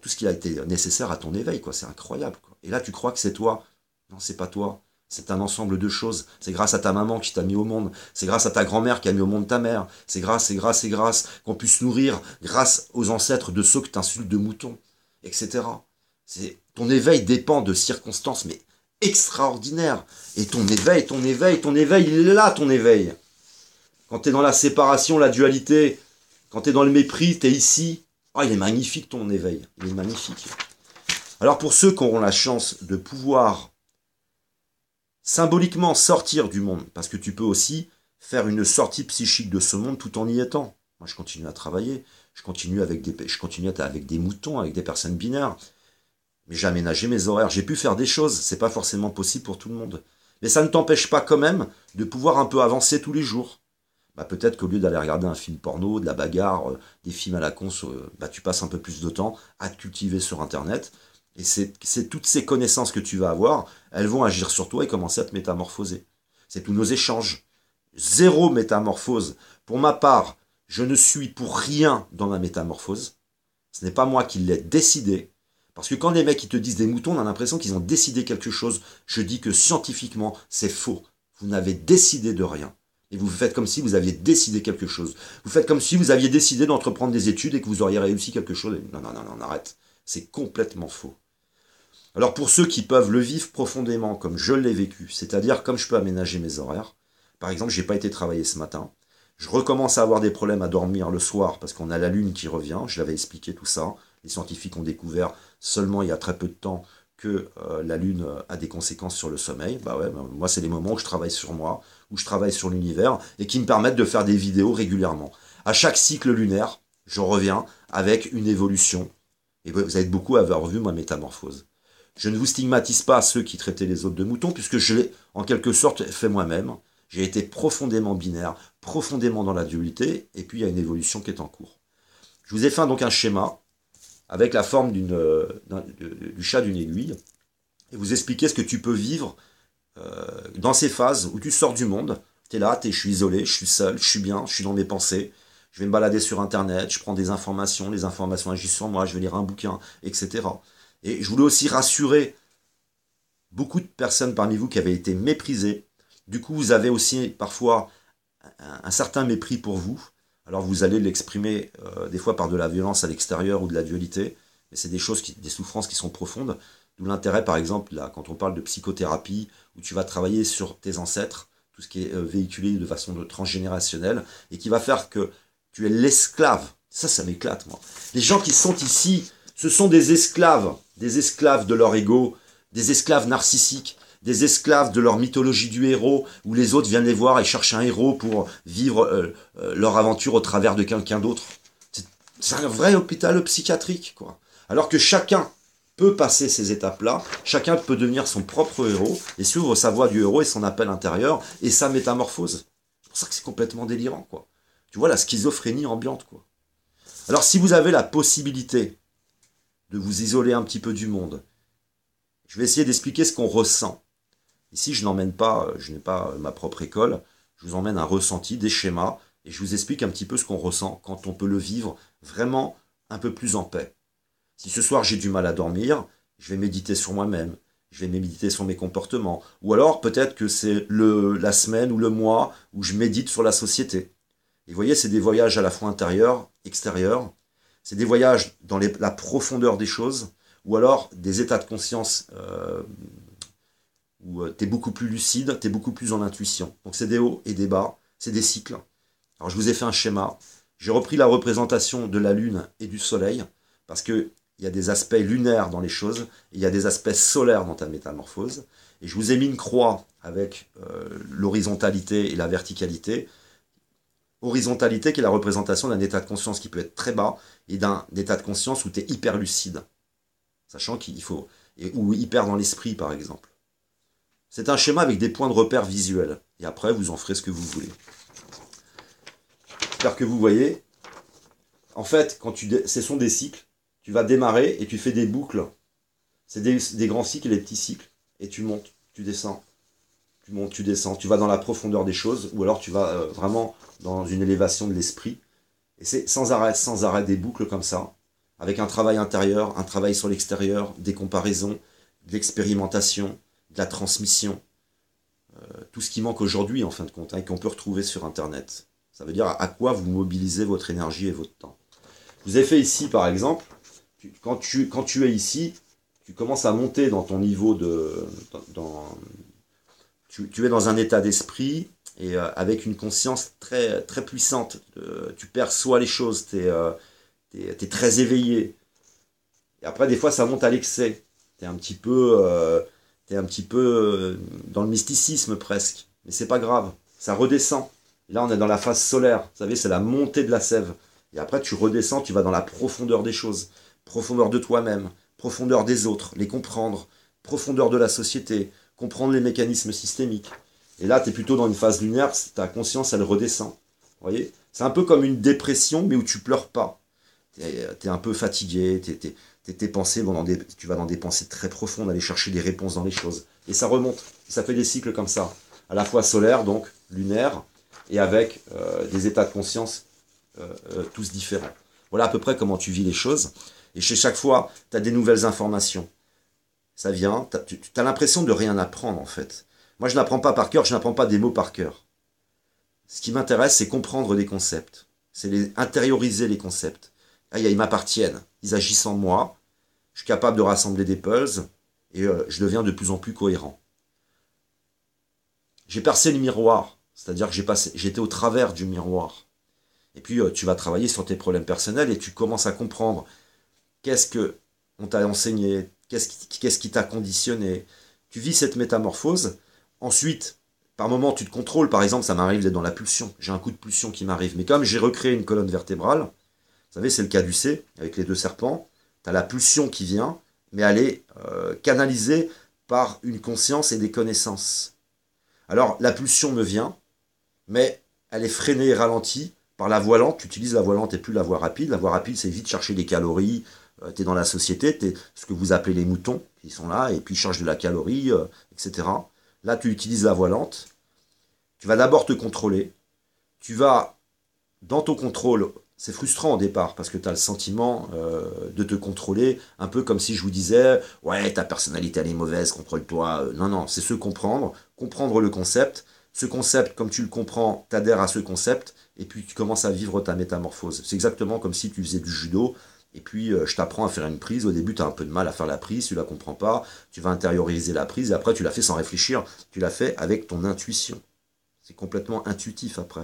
tout ce qui a été nécessaire à ton éveil, quoi. C'est incroyable. Et là, tu crois que c'est toi. Non, c'est pas toi. C'est un ensemble de choses. C'est grâce à ta maman qui t'a mis au monde. C'est grâce à ta grand-mère qui a mis au monde ta mère. C'est grâce, c'est grâce, c'est grâce qu'on puisse nourrir grâce aux ancêtres de ceux que t'insultes de moutons, etc. C'est, ton éveil dépend de circonstances, mais extraordinaires. Et ton éveil, ton éveil, ton éveil, il est là, ton éveil. Quand t'es dans la séparation, la dualité, quand t'es dans le mépris, t'es ici. Oh, il est magnifique ton éveil. Il est magnifique. Alors pour ceux qui auront la chance de pouvoir symboliquement sortir du monde, parce que tu peux aussi faire une sortie psychique de ce monde tout en y étant. Moi, je continue à travailler, je continue avec des, je continue avec des moutons, avec des personnes binaires, mais j'ai aménagé mes horaires, j'ai pu faire des choses, c'est pas forcément possible pour tout le monde. Mais ça ne t'empêche pas quand même de pouvoir un peu avancer tous les jours. Bah, peut-être qu'au lieu d'aller regarder un film porno, de la bagarre, euh, des films à la con, euh, bah, tu passes un peu plus de temps à te cultiver sur Internet, c'est toutes ces connaissances que tu vas avoir, elles vont agir sur toi et commencer à te métamorphoser. C'est tous nos échanges. Zéro métamorphose. Pour ma part, je ne suis pour rien dans la métamorphose. Ce n'est pas moi qui l'ai décidé. Parce que quand les mecs ils te disent des moutons, on a l'impression qu'ils ont décidé quelque chose. Je dis que scientifiquement, c'est faux. Vous n'avez décidé de rien. Et vous faites comme si vous aviez décidé quelque chose. Vous faites comme si vous aviez décidé d'entreprendre des études et que vous auriez réussi quelque chose. Non, non, non, non, arrête. C'est complètement faux. Alors pour ceux qui peuvent le vivre profondément, comme je l'ai vécu, c'est-à-dire comme je peux aménager mes horaires, par exemple, je n'ai pas été travailler ce matin, je recommence à avoir des problèmes à dormir le soir parce qu'on a la lune qui revient, je l'avais expliqué tout ça, les scientifiques ont découvert seulement il y a très peu de temps que euh, la lune euh, a des conséquences sur le sommeil. Bah ouais, bah, moi c'est les moments où je travaille sur moi, où je travaille sur l'univers et qui me permettent de faire des vidéos régulièrement. À chaque cycle lunaire, je reviens avec une évolution. Et vous avez beaucoup à avoir vu ma métamorphose. Je ne vous stigmatise pas ceux qui traitaient les autres de moutons, puisque je l'ai en quelque sorte fait moi-même. J'ai été profondément binaire, profondément dans la dualité, et puis il y a une évolution qui est en cours. Je vous ai fait donc un schéma avec la forme euh, du chat d'une aiguille, et vous expliquer ce que tu peux vivre euh, dans ces phases où tu sors du monde, tu es là, je suis isolé, je suis seul, je suis bien, je suis dans mes pensées, je vais me balader sur Internet, je prends des informations, les informations agissent sur moi, je vais lire un bouquin, etc. Et je voulais aussi rassurer beaucoup de personnes parmi vous qui avaient été méprisées. Du coup, vous avez aussi parfois un, certain mépris pour vous. Alors vous allez l'exprimer euh, des fois par de la violence à l'extérieur ou de la dualité, mais c'est des choses, qui, des souffrances qui sont profondes. D'où l'intérêt, par exemple, là, quand on parle de psychothérapie, où tu vas travailler sur tes ancêtres, tout ce qui est euh, véhiculé de façon transgénérationnelle, et qui va faire que tu es l'esclave. Ça, ça m'éclate, moi. Les gens qui sont ici, ce sont des esclaves des esclaves de leur ego, des esclaves narcissiques, des esclaves de leur mythologie du héros, où les autres viennent les voir et cherchent un héros pour vivre euh, euh, leur aventure au travers de quelqu'un d'autre. C'est un vrai hôpital psychiatrique, quoi. Alors que chacun peut passer ces étapes-là, chacun peut devenir son propre héros et suivre sa voie du héros et son appel intérieur et sa métamorphose. C'est pour ça que c'est complètement délirant, quoi. Tu vois la schizophrénie ambiante, quoi. Alors si vous avez la possibilité de vous isoler un petit peu du monde. Je vais essayer d'expliquer ce qu'on ressent. Ici, je n'emmène pas, euh, je n'ai pas euh, ma propre école, je vous emmène un ressenti, des schémas, et je vous explique un petit peu ce qu'on ressent quand on peut le vivre vraiment un peu plus en paix. Si ce soir j'ai du mal à dormir, je vais méditer sur moi-même, je vais méditer sur mes comportements, ou alors peut-être que c'est le, la semaine ou le mois où je médite sur la société. Et vous voyez, c'est des voyages à la fois intérieurs, extérieurs, c'est des voyages dans la profondeur des choses, ou alors des états de conscience euh, où euh, tu es beaucoup plus lucide, tu es beaucoup plus en intuition. Donc c'est des hauts et des bas, c'est des cycles. Alors je vous ai fait un schéma. J'ai repris la représentation de la Lune et du Soleil, parce qu'il y a des aspects lunaires dans les choses, il y a des aspects solaires dans ta métamorphose. Et je vous ai mis une croix avec euh, l'horizontalité et la verticalité. Horizontalité qui est la représentation d'un état de conscience qui peut être très bas, et d'un état de conscience où tu es hyper lucide. Sachant qu'il faut. Et, ou hyper dans l'esprit, par exemple. C'est un schéma avec des points de repère visuels. Et après, vous en ferez ce que vous voulez. J'espère que vous voyez. En fait, quand tu ce sont des cycles. Tu vas démarrer et tu fais des boucles. C'est des, grands cycles et des petits cycles. Et tu montes, tu descends. Tu montes, tu descends. Tu vas dans la profondeur des choses. Ou alors tu vas euh, vraiment dans une élévation de l'esprit et c'est sans arrêt, sans arrêt des boucles comme ça, avec un travail intérieur, un travail sur l'extérieur, des comparaisons, de l'expérimentation, de la transmission. Euh, tout ce qui manque aujourd'hui, en fin de compte, hein, et qu'on peut retrouver sur Internet. Ça veut dire à quoi vous mobilisez votre énergie et votre temps. vous avez fait ici, par exemple, quand, tu, quand tu es ici, tu commences à monter dans ton niveau de... tu es dans un état d'esprit et euh, avec une conscience très, très puissante. Euh, tu perçois les choses, tu es, euh, très éveillé. Et après, des fois, ça monte à l'excès. Tu es un petit peu, es un petit peu dans le mysticisme presque. Mais c'est pas grave, ça redescend. là, on est dans la phase solaire. Vous savez, c'est la montée de la sève. Et après, tu redescends, tu vas dans la profondeur des choses. Profondeur de toi-même, profondeur des autres, les comprendre. Profondeur de la société, comprendre les mécanismes systémiques. Et là, tu es plutôt dans une phase lunaire, ta conscience, elle redescend. Vous voyez C'est un peu comme une dépression, mais où tu pleures pas. Tu es, euh, un peu fatigué, tes tu vas dans des pensées très profondes, aller chercher des réponses dans les choses. Et ça remonte, ça fait des cycles comme ça. À la fois solaire, donc lunaire, et avec euh, des états de conscience euh, tous différents. Voilà à peu près comment tu vis les choses. Et chez chaque fois, tu as des nouvelles informations. Ça vient, tu as, l'impression de rien apprendre en fait. Moi, je n'apprends pas par cœur, je n'apprends pas des mots par cœur. Ce qui m'intéresse, c'est comprendre des concepts. C'est les, intérioriser les concepts. ils m'appartiennent. Ils agissent en moi. Je suis capable de rassembler des puzzles et euh, je deviens de plus en plus cohérent. J'ai percé le miroir. C'est-à-dire que passé, j'étais au travers du miroir. Et puis, euh, tu vas travailler sur tes problèmes personnels et tu commences à comprendre qu'est-ce que on t'a enseigné, qu'est-ce qui, qu'est-ce qui t'a conditionné. Tu vis cette métamorphose Ensuite, par moment, tu te contrôles. Par exemple, ça m'arrive d'être dans la pulsion. J'ai un coup de pulsion qui m'arrive. Mais comme j'ai recréé une colonne vertébrale, vous savez, c'est le cas du C, avec les deux serpents, tu as la pulsion qui vient, mais elle est euh, canalisée par une conscience et des connaissances. Alors, la pulsion me vient, mais elle est freinée et ralentie par la voie lente. Tu utilises la voie lente et plus la voie rapide. La voie rapide, c'est vite chercher des calories. Euh, tu es dans la société, tu es ce que vous appelez les moutons qui sont là, et puis ils cherchent de la calorie, euh, etc. Là, tu utilises la lente, Tu vas d'abord te contrôler. Tu vas, dans ton contrôle, c'est frustrant au départ parce que tu as le sentiment euh, de te contrôler, un peu comme si je vous disais Ouais, ta personnalité elle est mauvaise, contrôle-toi. Non, non, c'est se comprendre, comprendre le concept. Ce concept, comme tu le comprends, t'adhères à ce concept et puis tu commences à vivre ta métamorphose. C'est exactement comme si tu faisais du judo et puis, euh, je t'apprends à faire une prise. Au début, tu as un peu de mal à faire la prise, tu la comprends pas. Tu vas intérioriser la prise. Et après, tu la fais sans réfléchir. Tu la fais avec ton intuition. C'est complètement intuitif après.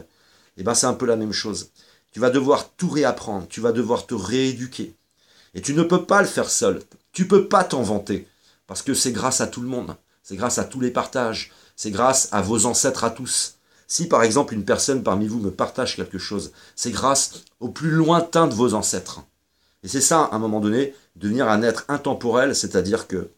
Et eh bien, c'est un peu la même chose. Tu vas devoir tout réapprendre. Tu vas devoir te rééduquer. Et tu ne peux pas le faire seul. Tu peux pas t'en vanter. Parce que c'est grâce à tout le monde. C'est grâce à tous les partages. C'est grâce à vos ancêtres à tous. Si par exemple une personne parmi vous me partage quelque chose, c'est grâce au plus lointain de vos ancêtres. Et c'est ça, à un moment donné, devenir un être intemporel, c'est-à-dire que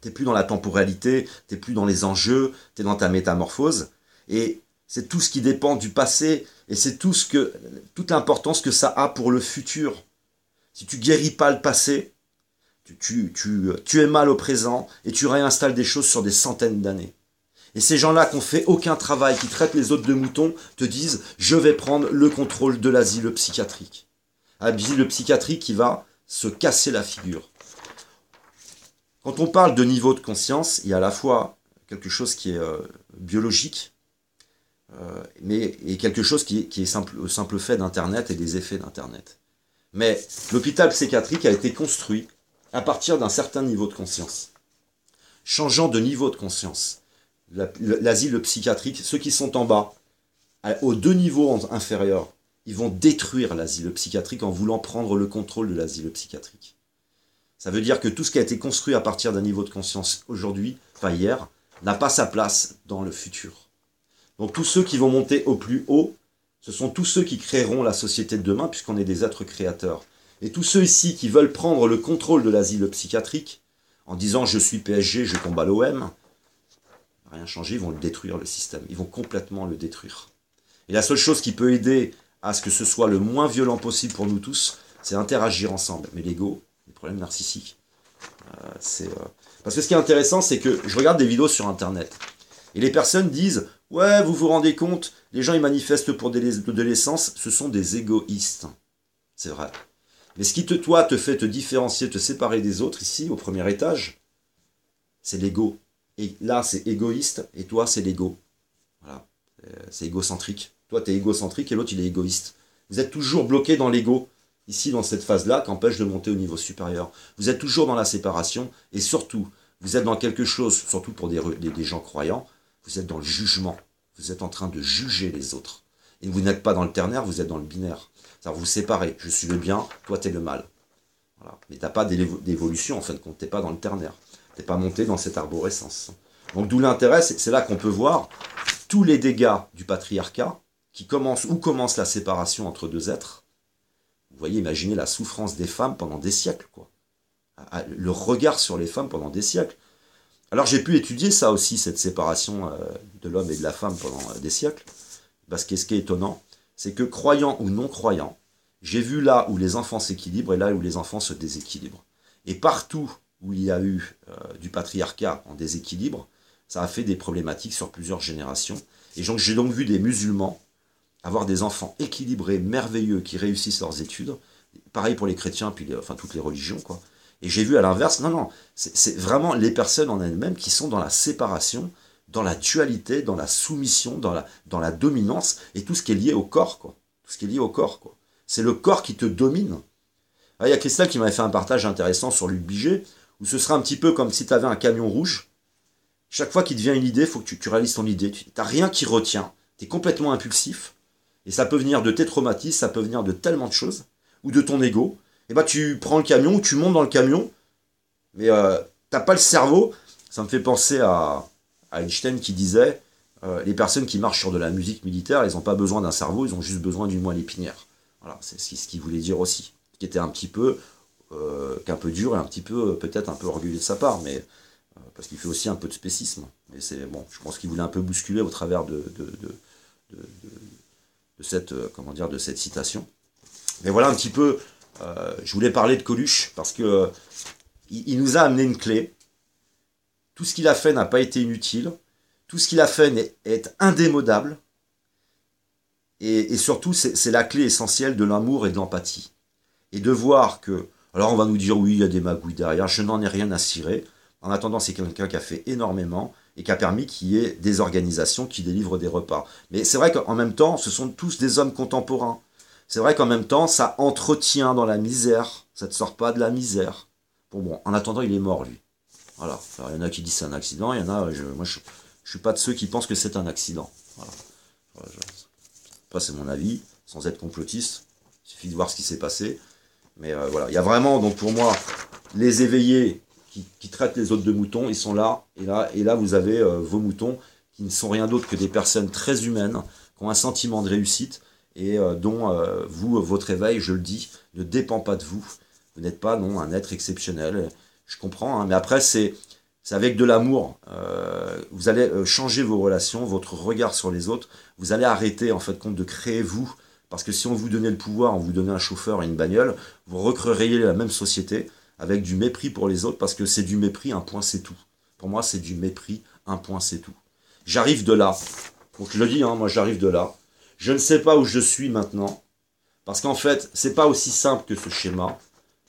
tu n'es plus dans la temporalité, tu n'es plus dans les enjeux, tu es dans ta métamorphose. Et c'est tout ce qui dépend du passé et c'est tout ce que, toute l'importance que ça a pour le futur. Si tu guéris pas le passé, tu, tu es mal au présent et tu réinstalles des choses sur des centaines d'années. Et ces gens-là qui n'ont fait aucun travail, qui traitent les autres de moutons, te disent je vais prendre le contrôle de l'asile psychiatrique. Absile de psychiatrie qui va se casser la figure. Quand on parle de niveau de conscience, il y a à la fois quelque chose qui est euh, biologique, euh, mais et quelque chose qui, est simple, au simple fait d'Internet et des effets d'Internet. Mais l'hôpital psychiatrique a été construit à partir d'un certain niveau de conscience. Changeant de niveau de conscience, l'asile psychiatrique, ceux qui sont en bas, aux deux niveaux inférieurs, ils vont détruire l'asile psychiatrique en voulant prendre le contrôle de l'asile psychiatrique. Ça veut dire que tout ce qui a été construit à partir d'un niveau de conscience aujourd'hui, pas hier, n'a pas sa place dans le futur. Donc tous ceux qui vont monter au plus haut, ce sont tous ceux qui créeront la société de demain, puisqu'on est des êtres créateurs. Et tous ceux ici qui veulent prendre le contrôle de l'asile psychiatrique, en disant je suis PSG, je combats l'OM, rien changé, ils vont détruire le système, ils vont complètement le détruire. Et la seule chose qui peut aider à ce que ce soit le moins violent possible pour nous tous, c'est interagir ensemble. Mais l'ego, les problèmes narcissiques, euh, c'est... Euh, parce que ce qui est intéressant, c'est que je regarde des vidéos sur Internet, et les personnes disent, ouais, vous vous rendez compte, les gens, ils manifestent pour des l'essence, ce sont des égoïstes. C'est vrai. Mais ce qui, te, toi, te fait te différencier, te séparer des autres, ici, au premier étage, c'est l'ego. Et là, c'est égoïste, et toi, c'est l'ego. Voilà. Euh, c'est égocentrique. Toi, tu es égocentrique et l'autre, il est égoïste. Vous êtes toujours bloqué dans l'ego, ici, dans cette phase-là, qui empêche de monter au niveau supérieur. Vous êtes toujours dans la séparation et surtout, vous êtes dans quelque chose, surtout pour des, gens croyants, vous êtes dans le jugement. Vous êtes en train de juger les autres. Et vous n'êtes pas dans le ternaire, vous êtes dans le binaire. Ça vous séparez. Je suis le bien, toi, tu es le mal. Voilà. tu n'as pas d'évolution, en fin de compte. pas dans le ternaire. Tu n'es pas monté dans cette arborescence. Donc d'où l'intérêt, c'est là qu'on peut voir tous les dégâts du patriarcat, qui commence où commence la séparation entre deux êtres. Vous voyez, imaginez la souffrance des femmes pendant des siècles, quoi. Ah, ah, le regard sur les femmes pendant des siècles. Alors j'ai pu étudier ça aussi, cette séparation euh, de l'homme et de la femme pendant euh, des siècles. Parce que ce qui est étonnant, c'est que croyant ou non croyant, j'ai vu là où les enfants s'équilibrent et là où les enfants se déséquilibrent. Et partout où il y a eu euh, du patriarcat en déséquilibre, ça a fait des problématiques sur plusieurs générations. Et donc j'ai donc vu des musulmans avoir des enfants équilibrés, merveilleux, qui réussissent leurs études. Pareil pour les chrétiens, puis enfin toutes les religions, quoi. Et j'ai vu à l'inverse, non, non, c'est vraiment les personnes en elles-mêmes qui sont dans la séparation, dans la dualité, dans la soumission, dans la, dans la dominance, et tout ce qui est lié au corps, quoi. Tout ce qui est lié au corps, C'est le corps qui te domine. Ah, il y a Christelle qui m'avait fait un partage intéressant sur l'UBG, où ce sera un petit peu comme si tu avais un camion rouge. Chaque fois qu'il devient une idée, il faut que tu, tu réalises ton idée. Tu n'as rien qui retient. Tu es complètement impulsif. Et ça peut venir de tes traumatismes, ça peut venir de tellement de choses, ou de ton ego. Et eh bah ben, tu prends le camion, tu montes dans le camion, mais euh, t'as pas le cerveau. Ça me fait penser à, Einstein qui disait euh, les personnes qui marchent sur de la musique militaire, ils n'ont pas besoin d'un cerveau, ils ont juste besoin d'une moelle épinière. Voilà, c'est ce qu'il voulait dire aussi. Qui était un petit peu, euh, qu'un peu dur et un petit peu, euh, peut-être un peu orgueilleux de sa part, mais parce qu'il fait aussi un peu de spécisme. mais c'est bon, je pense qu'il voulait un peu bousculer au travers de, de de cette, euh, comment dire, de cette citation. Mais voilà un petit peu, euh, je voulais parler de Coluche parce que il, nous a amené une clé. Tout ce qu'il a fait n'a pas été inutile. Tout ce qu'il a fait est, indémodable. Et, et surtout, c'est la clé essentielle de l'amour et de l'empathie. Et de voir que, alors on va nous dire oui, il y a des magouilles derrière, je n'en ai rien à cirer. En attendant, c'est quelqu'un qui a fait énormément et qui a permis qu'il y ait des organisations qui délivrent des repas. Mais c'est vrai qu'en même temps, ce sont tous des hommes contemporains. C'est vrai qu'en même temps, ça entretient dans la misère. Ça ne sort pas de la misère. Bon, bon, en attendant, il est mort, lui. Voilà. Alors, il y en a qui disent c'est un accident, il y en a, je, moi, je ne suis pas de ceux qui pensent que c'est un accident. Voilà. c'est mon avis, sans être complotiste. Il suffit de voir ce qui s'est passé. Mais euh, voilà, il y a vraiment, donc pour moi, les éveillés qui, traitent les autres de moutons. Ils sont là, et là, et là, vous avez euh, vos moutons qui ne sont rien d'autre que des personnes très humaines, qui ont un sentiment de réussite et euh, dont euh, vous, votre éveil, je le dis, ne dépend pas de vous. Vous n'êtes pas non un être exceptionnel. Je comprends, hein, mais après c'est avec de l'amour. vous allez changer vos relations, votre regard sur les autres. Vous allez arrêter en fait compte de créer vous. Parce que si on vous donnait le pouvoir, on vous donnait un chauffeur et une bagnole, vous recréeriez la même société, avec du mépris pour les autres, parce que c'est du mépris, un point c'est tout. Pour moi, c'est du mépris, un point c'est tout. J'arrive de là. Donc je le dis, hein, moi j'arrive de là. Je ne sais pas où je suis maintenant. Parce qu'en fait, c'est pas aussi simple que ce schéma.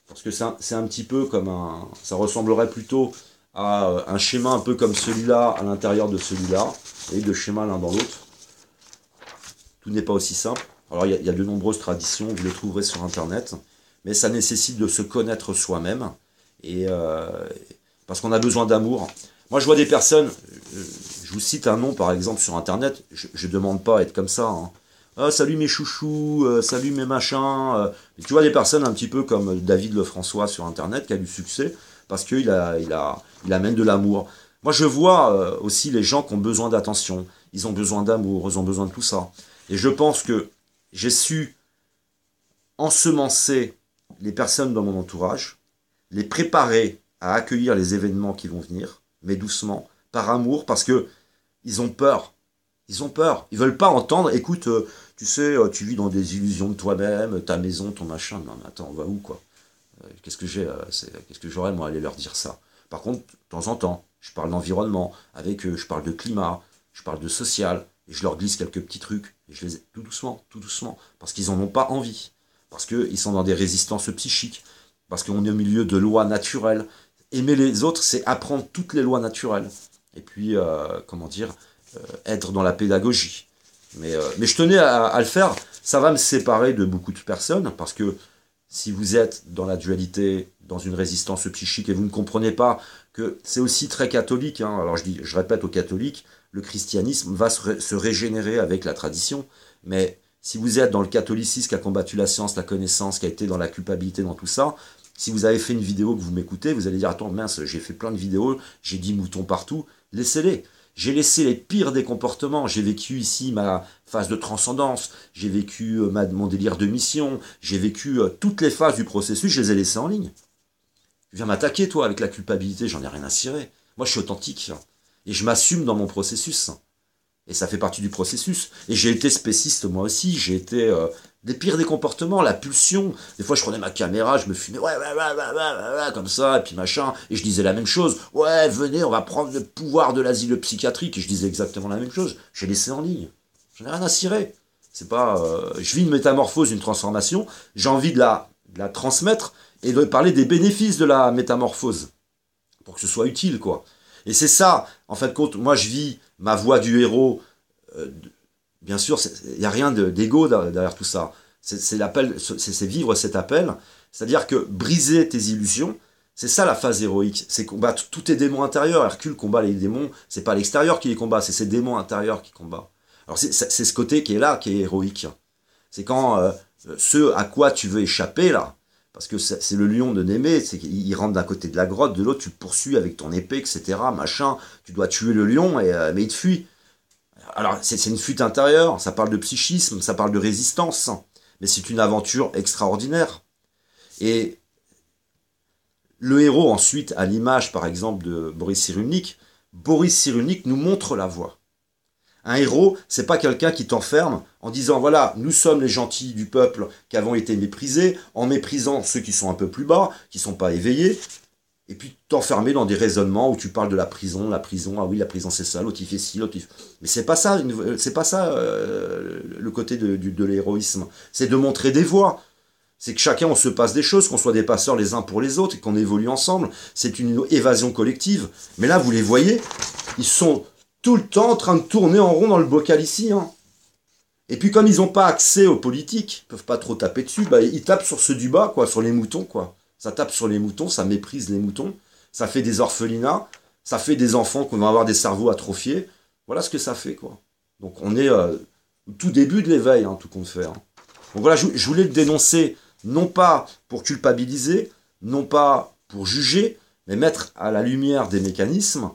Parce que c'est un, petit peu comme un. Ça ressemblerait plutôt à euh, un schéma un peu comme celui-là à l'intérieur de celui-là. Et de schémas l'un dans l'autre. Tout n'est pas aussi simple. Alors il y, y, a de nombreuses traditions, vous le trouverez sur internet mais ça nécessite de se connaître soi-même. Et euh, parce qu'on a besoin d'amour. Moi, je vois des personnes, euh, je vous cite un nom par exemple sur Internet, je ne demande pas à être comme ça. Hein. Ah, salut mes chouchous, euh, salut mes machins. tu vois des personnes un petit peu comme David Lefrançois sur Internet qui a du succès parce qu'il a, il a, il amène de l'amour. Moi, je vois aussi les gens qui ont besoin d'attention, ils ont besoin d'amour, ils ont besoin de tout ça. Et je pense que j'ai su ensemencer les personnes dans mon entourage, les préparer à accueillir les événements qui vont venir, mais doucement, par amour, parce que ils ont peur. Ils ont peur. Ils veulent pas entendre. Écoute, euh, tu sais, euh, tu vis dans des illusions de toi-même, ta maison, ton machin. Non, mais attends, on va où quoi euh, Qu'est-ce que j'ai Qu'est-ce que j'aurais moi à aller leur dire ça Par contre, de temps en temps, je parle d'environnement avec eux, je parle de climat, je parle de social, et je leur glisse quelques petits trucs, et je les ai tout doucement, tout doucement, parce qu'ils n'en ont pas envie parce qu'ils sont dans des résistances psychiques, parce qu'on est au milieu de lois naturelles. Aimer les autres, c'est apprendre toutes les lois naturelles. Et puis, euh, comment dire, euh, être dans la pédagogie. Mais, euh, mais je tenais à, le faire. Ça va me séparer de beaucoup de personnes, parce que si vous êtes dans la dualité, dans une résistance psychique, et vous ne comprenez pas que c'est aussi très catholique, hein. alors je, dis, je répète aux catholiques, le christianisme va se, se régénérer avec la tradition, mais si vous êtes dans le catholicisme qui a combattu la science, la connaissance, qui a été dans la culpabilité, dans tout ça, si vous avez fait une vidéo que vous m'écoutez, vous allez dire Attends, mince, j'ai fait plein de vidéos, j'ai dit moutons partout, laissez-les. J'ai laissé les pires des comportements. J'ai vécu ici ma phase de transcendance, j'ai vécu euh, ma, mon délire de mission, j'ai vécu euh, toutes les phases du processus, je les ai laissées en ligne. Tu viens m'attaquer, toi, avec la culpabilité, j'en ai rien à cirer. Moi, je suis authentique hein, et je m'assume dans mon processus. Et ça fait partie du processus. Et j'ai été spéciste moi aussi, j'ai été euh, des pires des comportements, la pulsion. Des fois, je prenais ma caméra, je me fumais, ouais, ouais, ouais, ouais, comme ça, et puis machin, et je disais la même chose. Ouais, venez, on va prendre le pouvoir de l'asile psychiatrique, et je disais exactement la même chose. J'ai laissé en ligne. je n'ai rien à cirer. C'est pas, euh, je vis une métamorphose, une transformation. J'ai envie de la, de la transmettre et de parler des bénéfices de la métamorphose pour que ce soit utile, quoi. Et c'est ça, en fin de compte, moi je vis ma voix du héros. Euh, bien sûr, il n'y a rien d'ego derrière tout ça. C'est l'appel, c'est vivre cet appel. C'est-à-dire que briser tes illusions, c'est ça la phase héroïque. C'est combattre tous tes démons intérieurs. Hercule combat les démons. C'est pas l'extérieur qui les combat, c'est ses démons intérieurs qui combat. Alors c'est ce côté qui est là, qui est héroïque. C'est quand euh, ce à quoi tu veux échapper là, parce que c'est le lion de Némé, c'est qu'il rentre d'un côté de la grotte, de l'autre tu poursuis avec ton épée, etc. Machin, tu dois tuer le lion, et, euh, mais il te fuit. Alors c'est une fuite intérieure, ça parle de psychisme, ça parle de résistance, mais c'est une aventure extraordinaire. Et le héros ensuite, à l'image par exemple de Boris Cyrulnik, Boris Cyrulnik nous montre la voie. Un héros, c'est pas quelqu'un qui t'enferme en disant voilà, nous sommes les gentils du peuple qui avons été méprisés, en méprisant ceux qui sont un peu plus bas, qui sont pas éveillés, et puis t'enfermer dans des raisonnements où tu parles de la prison, la prison, ah oui, la prison c'est ça, l'autre il fait ci, l'autre il... Mais c'est pas ça, c'est pas ça euh, le côté de, de l'héroïsme. C'est de montrer des voies. C'est que chacun on se passe des choses, qu'on soit des passeurs les uns pour les autres et qu'on évolue ensemble. C'est une évasion collective. Mais là, vous les voyez, ils sont tout le temps en train de tourner en rond dans le bocal ici. Hein. Et puis comme ils n'ont pas accès aux politiques, peuvent pas trop taper dessus, bah, ils tapent sur ceux du bas, quoi, sur les moutons, quoi. Ça tape sur les moutons, ça méprise les moutons, ça fait des orphelinats, ça fait des enfants qu'on va avoir des cerveaux atrophiés. Voilà ce que ça fait, quoi. Donc on est au euh, tout début de l'éveil, hein, tout compte fait. Hein. Donc voilà, je voulais le dénoncer, non pas pour culpabiliser, non pas pour juger, mais mettre à la lumière des mécanismes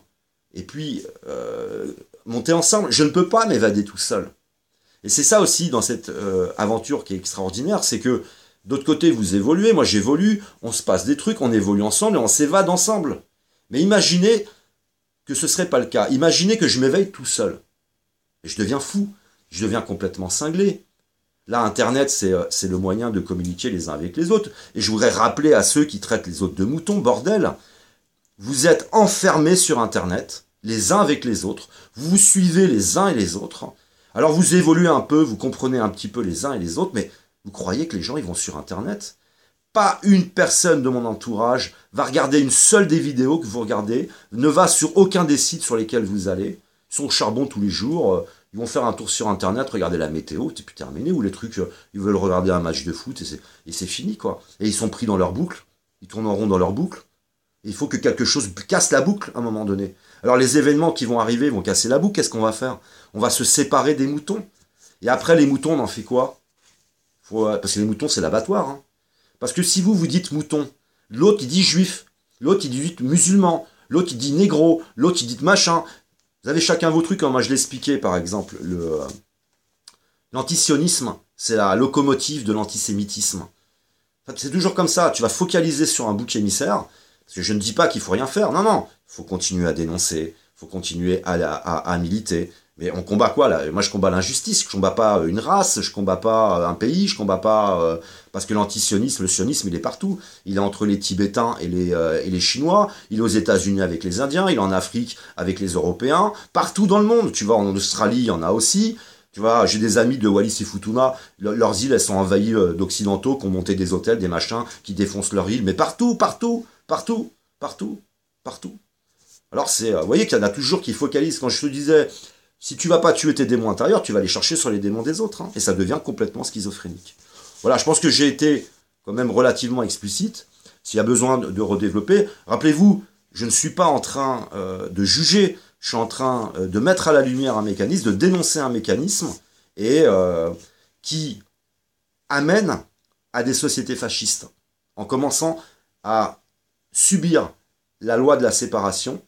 et puis euh, monter ensemble. Je ne peux pas m'évader tout seul. Et c'est ça aussi dans cette euh, aventure qui est extraordinaire, c'est que d'autre côté, vous évoluez, moi j'évolue, on se passe des trucs, on évolue ensemble et on s'évade ensemble. Mais imaginez que ce ne serait pas le cas. Imaginez que je m'éveille tout seul. je deviens fou, je deviens complètement cinglé. Là, Internet, euh, c'est le moyen de communiquer les uns avec les autres. Et je voudrais rappeler à ceux qui traitent les autres de moutons, bordel, vous êtes enfermés sur Internet les uns avec les autres, vous vous suivez les uns et les autres. Alors vous évoluez un peu, vous comprenez un petit peu les uns et les autres, mais vous croyez que les gens ils vont sur internet Pas une personne de mon entourage va regarder une seule des vidéos que vous regardez, ne va sur aucun des sites sur lesquels vous allez. Ils sont au charbon tous les jours, euh, ils vont faire un tour sur internet, regarder la météo, c'est plus terminé, ou les trucs, euh, ils veulent regarder un match de foot et c'est fini quoi. Et ils sont pris dans leur boucle, ils tournent en rond dans leur boucle. Il faut que quelque chose casse la boucle à un moment donné. Alors les événements qui vont arriver vont casser la boue, qu'est-ce qu'on va faire On va se séparer des moutons. Et après les moutons, on en fait quoi euh, Parce que les moutons, c'est l'abattoir. Hein. Parce que si vous, vous dites mouton, l'autre il dit juif, l'autre il dit musulman, l'autre il dit négro, l'autre il dit machin. Vous avez chacun vos trucs, hein. moi je l'expliquais par exemple, le... Euh, l'antisionisme, c'est la locomotive de l'antisémitisme. C'est toujours comme ça, tu vas focaliser sur un bouc émissaire, parce que je ne dis pas qu'il faut rien faire, non, non, il faut continuer à dénoncer, il faut continuer à, à, à, militer. Mais on combat quoi là Moi je combats l'injustice, je combats pas euh, une race, je combats pas euh, un pays, je combats pas... Euh, parce que l'antisionisme, le sionisme, il est partout. Il est entre les Tibétains et les, et les Chinois, il est aux États-Unis avec les Indiens, il est en Afrique avec les Européens, partout dans le monde. Tu vois, en Australie, il y en a aussi. Tu vois, j'ai des amis de Wallis et Futuna, leurs îles, elles sont envahies d'Occidentaux qui ont monté des hôtels, des machins, qui défoncent leur île, mais partout, partout. Partout, partout, partout. Alors c'est, euh, vous voyez qu'il y en a toujours qui focalisent. Quand je te disais, si tu vas pas tuer tes démons intérieurs, tu vas les chercher sur les démons des autres. Hein. et ça devient complètement schizophrénique. Voilà, je pense que j'ai été quand même relativement explicite. S'il y a besoin de redévelopper, rappelez-vous, je ne suis pas en train euh, de juger, je suis en train euh, de mettre à la lumière un mécanisme, de dénoncer un mécanisme, et qui amène à des sociétés fascistes, en commençant à subir la loi de la séparation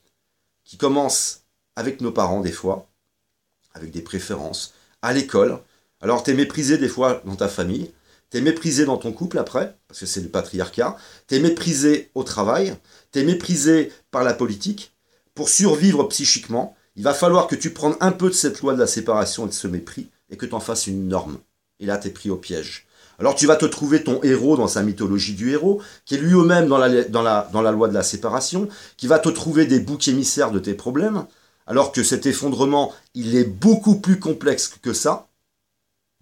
qui commence avec nos parents des fois, avec des préférences, à l'école. Alors tu es méprisé des fois dans ta famille, t'es méprisé dans ton couple après, parce que c'est le patriarcat, t'es méprisé au travail, t'es méprisé par la politique. Pour survivre psychiquement, il va falloir que tu prennes un peu de cette loi de la séparation et de ce mépris et que tu en fasses une norme. Et là t'es pris au piège. Alors tu vas te trouver ton héros dans sa mythologie du héros, qui est lui-même dans la, dans, la, dans la loi de la séparation, qui va te trouver des boucs émissaires de tes problèmes, alors que cet effondrement, il est beaucoup plus complexe que ça,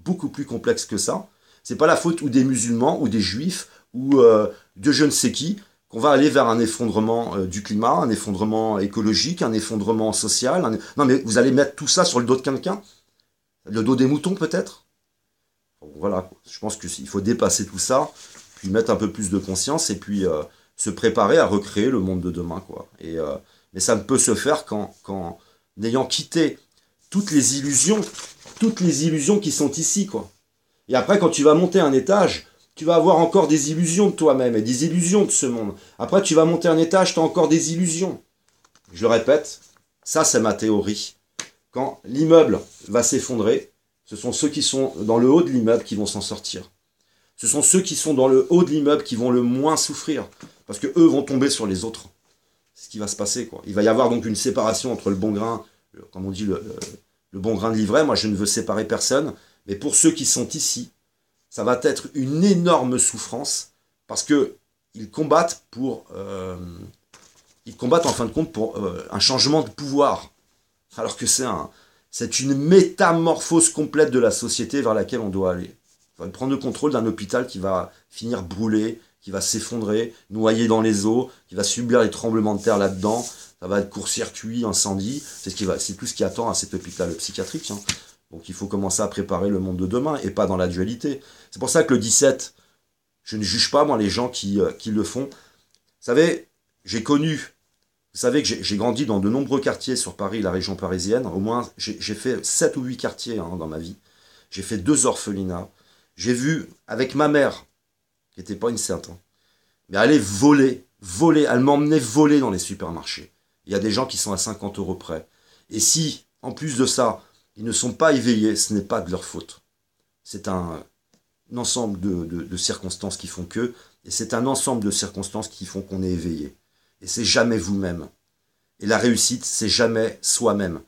beaucoup plus complexe que ça. C'est pas la faute ou des musulmans ou des juifs ou euh, de je ne sais qui qu'on va aller vers un effondrement euh, du climat, un effondrement écologique, un effondrement social. Non mais vous allez mettre tout ça sur le dos de quelqu'un, le dos des moutons peut-être voilà, je pense qu'il faut dépasser tout ça, puis mettre un peu plus de conscience et puis euh, se préparer à recréer le monde de demain. Quoi. Et, euh, mais ça ne peut se faire qu'en ayant quitté toutes les illusions, toutes les illusions qui sont ici. Quoi. Et après, quand tu vas monter un étage, tu vas avoir encore des illusions de toi-même et des illusions de ce monde. Après, tu vas monter un étage, tu as encore des illusions. Je le répète, ça c'est ma théorie. Quand l'immeuble va s'effondrer, ce sont ceux qui sont dans le haut de l'immeuble qui vont s'en sortir. Ce sont ceux qui sont dans le haut de l'immeuble qui vont le moins souffrir, parce que eux vont tomber sur les autres. C'est ce qui va se passer, quoi. Il va y avoir donc une séparation entre le bon grain, comme on dit, le, bon grain de livret. Moi, je ne veux séparer personne, mais pour ceux qui sont ici, ça va être une énorme souffrance, parce que ils combattent pour, euh, ils combattent en fin de compte pour euh, un changement de pouvoir, alors que c'est un, c'est une métamorphose complète de la société vers laquelle on doit aller. va prendre le contrôle d'un hôpital qui va finir brûlé, qui va s'effondrer, noyé dans les eaux, qui va subir les tremblements de terre là-dedans. Ça va être court-circuit, incendie. C'est ce qui va, c'est tout ce qui attend à cet hôpital psychiatrique. Hein. Donc il faut commencer à préparer le monde de demain et pas dans la dualité. C'est pour ça que le 17, je ne juge pas moi les gens qui, euh, qui le font. Vous savez, j'ai connu vous savez que j'ai grandi dans de nombreux quartiers sur Paris, la région parisienne. Au moins, j'ai fait 7 ou 8 quartiers hein, dans ma vie. J'ai fait deux orphelinats. J'ai vu, avec ma mère, qui n'était pas une certaine, hein, mais elle est voler, voler, elle m'emmenait voler dans les supermarchés. Il y a des gens qui sont à 50 euros près. Et si, en plus de ça, ils ne sont pas éveillés, ce n'est pas de leur faute. C'est un, ensemble de, de circonstances qui font que, et c'est un ensemble de circonstances qui font qu'on est éveillé c'est jamais vous-même. Et la réussite, c'est jamais soi-même.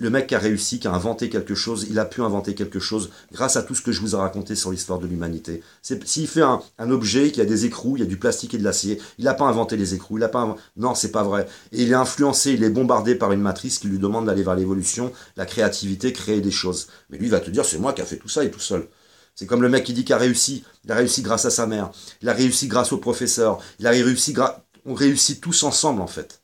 Le mec qui a réussi, qui a inventé quelque chose, il a pu inventer quelque chose grâce à tout ce que je vous ai raconté sur l'histoire de l'humanité. S'il fait un, objet qui a des écrous, il y a du plastique et de l'acier, il n'a pas inventé les écrous, il n'a pas Non, c'est pas vrai. Et il est influencé, il est bombardé par une matrice qui lui demande d'aller vers l'évolution, la créativité, créer des choses. Mais lui il va te dire, c'est moi qui a fait tout ça et tout seul. C'est comme le mec qui dit qu'il a réussi. Il a réussi grâce à sa mère. Il a réussi grâce au professeur. Il a réussi grâce on réussit tous ensemble en fait.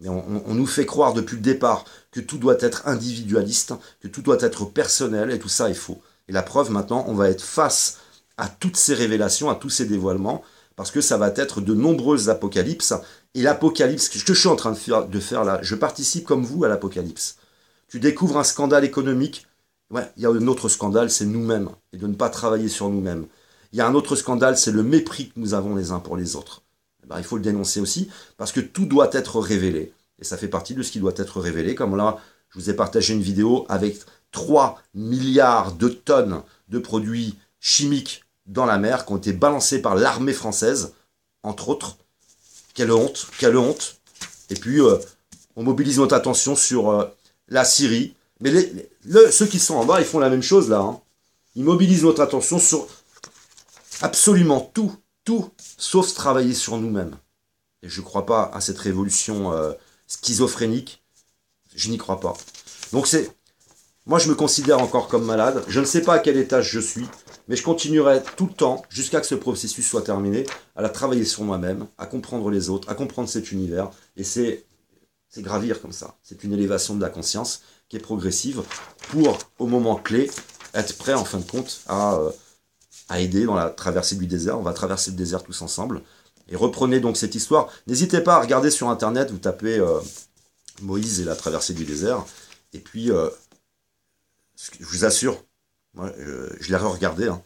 mais on, nous fait croire depuis le départ que tout doit être individualiste, que tout doit être personnel, et tout ça est faux. Et la preuve maintenant, on va être face à toutes ces révélations, à tous ces dévoilements, parce que ça va être de nombreuses apocalypses. Et l'apocalypse, ce que je suis en train de faire, de faire là, je participe comme vous à l'apocalypse. Tu découvres un scandale économique, ouais, il y a un autre scandale, c'est nous-mêmes, et de ne pas travailler sur nous-mêmes. Il y a un autre scandale, c'est le mépris que nous avons les uns pour les autres. Eh ben, il faut le dénoncer aussi, parce que tout doit être révélé. Et ça fait partie de ce qui doit être révélé. Comme là, je vous ai partagé une vidéo avec 3 milliards de tonnes de produits chimiques dans la mer qui ont été balancés par l'armée française, entre autres. Quelle honte, quelle honte. Et puis, euh, on mobilise notre attention sur euh, la Syrie. Mais ceux qui sont en bas, ils font la même chose là. Hein. Ils mobilisent notre attention sur absolument tout tout sauf travailler sur nous-mêmes. Et je ne crois pas à cette révolution euh, schizophrénique. Je n'y crois pas. Donc c'est... Moi, je me considère encore comme malade. Je ne sais pas à quel étage je suis, mais je continuerai tout le temps, jusqu'à que ce processus soit terminé, à la travailler sur moi-même, à comprendre les autres, à comprendre cet univers. Et c'est, c'est gravir comme ça. C'est une élévation de la conscience qui est progressive pour, au moment clé, être prêt, en fin de compte, à... Euh, aider dans la traversée du désert. On va traverser le désert tous ensemble. Et reprenez donc cette histoire. N'hésitez pas à regarder sur Internet, vous tapez euh, Moïse et la traversée du désert. Et puis, euh, je vous assure, moi, euh, je, l'ai regardé, hein.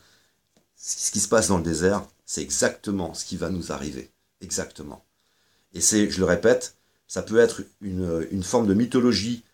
ce qui se passe dans le désert, c'est exactement ce qui va nous arriver. Exactement. Et c'est, je le répète, ça peut être une, forme de mythologie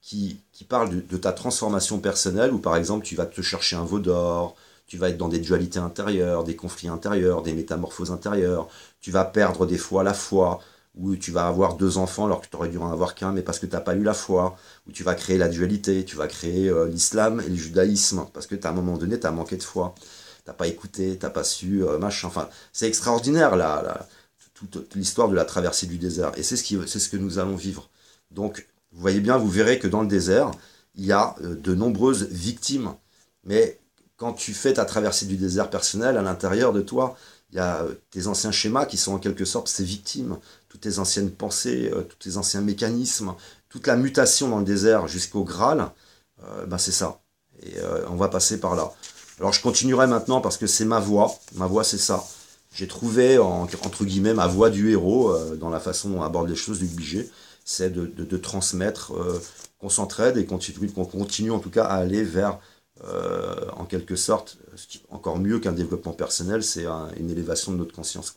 qui, parle de, de, ta transformation personnelle, où par exemple tu vas te chercher un veau d'or, tu vas être dans des dualités intérieures, des conflits intérieurs, des métamorphoses intérieures, tu vas perdre des fois la foi, ou tu vas avoir deux enfants alors que tu aurais dû en avoir qu'un, mais parce que tu n'as pas eu la foi, ou tu vas créer la dualité, tu vas créer euh, l'islam et le judaïsme, parce que as, un moment donné, tu as manqué de foi, tu n'as pas écouté, tu n'as pas su, euh, machin, enfin, c'est extraordinaire là, toute l'histoire de la traversée du désert, et c'est ce, ce que nous allons vivre. Donc, vous voyez bien, vous verrez que dans le désert, il y a euh, de nombreuses victimes, mais quand tu fais ta traversée du désert personnel, à l'intérieur de toi, il y a euh, tes anciens schémas qui sont en quelque sorte ses victimes, toutes tes anciennes pensées, euh, tous tes anciens mécanismes, toute la mutation dans le désert jusqu'au Graal, euh, ben, c'est ça. Et on va passer par là. Alors je continuerai maintenant parce que c'est ma voix. Ma voix, c'est ça. J'ai trouvé, en, entre guillemets, ma voix du héros dans la façon dont on aborde les choses du budget. C'est de, de, transmettre, qu'on s'entraide et qu'on continue en tout cas à aller vers euh, en quelque sorte, ce encore mieux qu'un développement personnel, c'est une élévation de notre conscience.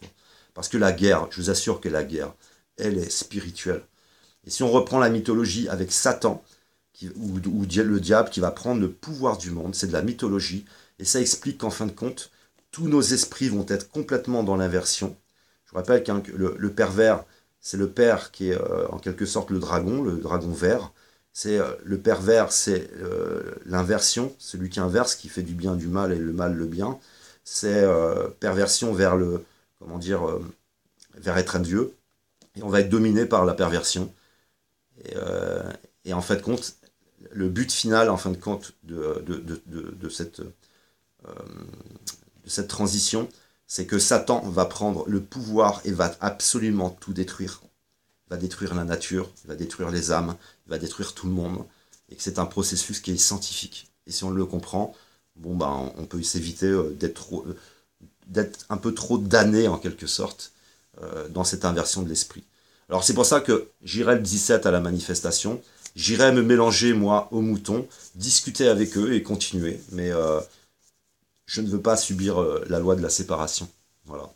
Parce que la guerre, je vous assure que la guerre, elle est spirituelle. Et si on reprend la mythologie avec Satan, ou, le diable qui va prendre le pouvoir du monde, c'est de la mythologie, et ça explique qu'en fin de compte, tous nos esprits vont être complètement dans l'inversion. Je vous rappelle que le, pervers, c'est le père qui est euh, en quelque sorte le dragon, le dragon vert, c'est euh, le pervers, c'est euh, l'inversion, celui qui inverse, qui fait du bien du mal et le mal le bien. C'est euh, perversion vers le, comment dire, vers être un dieu. Et on va être dominé par la perversion. Et, en fin de compte, le but final, en fin de compte, de, de, cette, cette transition, c'est que Satan va prendre le pouvoir et va absolument tout détruire va détruire la nature, il va détruire les âmes, il va détruire tout le monde, et que c'est un processus qui est scientifique. Et si on le comprend, bon ben, on peut s'éviter euh, d'être euh, d'être un peu trop damné en quelque sorte euh, dans cette inversion de l'esprit. Alors c'est pour ça que j'irai le 17 à la manifestation, j'irai me mélanger moi aux moutons, discuter avec eux et continuer, mais je ne veux pas subir la loi de la séparation. Voilà.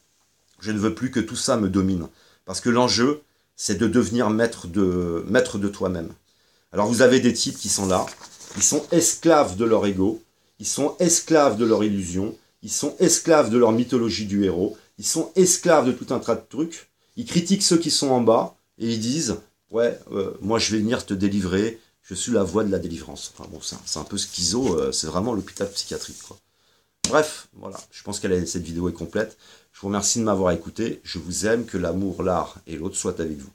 Je ne veux plus que tout ça me domine, parce que l'enjeu, c'est de devenir maître de, maître de toi-même. Alors vous avez des types qui sont là, ils sont esclaves de leur ego, ils sont esclaves de leur illusion, ils sont esclaves de leur mythologie du héros, ils sont esclaves de tout un tas de trucs, ils critiquent ceux qui sont en bas et ils disent Ouais, euh, moi je vais venir te délivrer, je suis la voie de la délivrance. Enfin bon, c'est un, peu schizo, euh, c'est vraiment l'hôpital psychiatrique. Bref, voilà, je pense que cette vidéo est complète. Je vous remercie de m'avoir écouté. Je vous aime. Que l'amour, l'art et l'autre soient avec vous.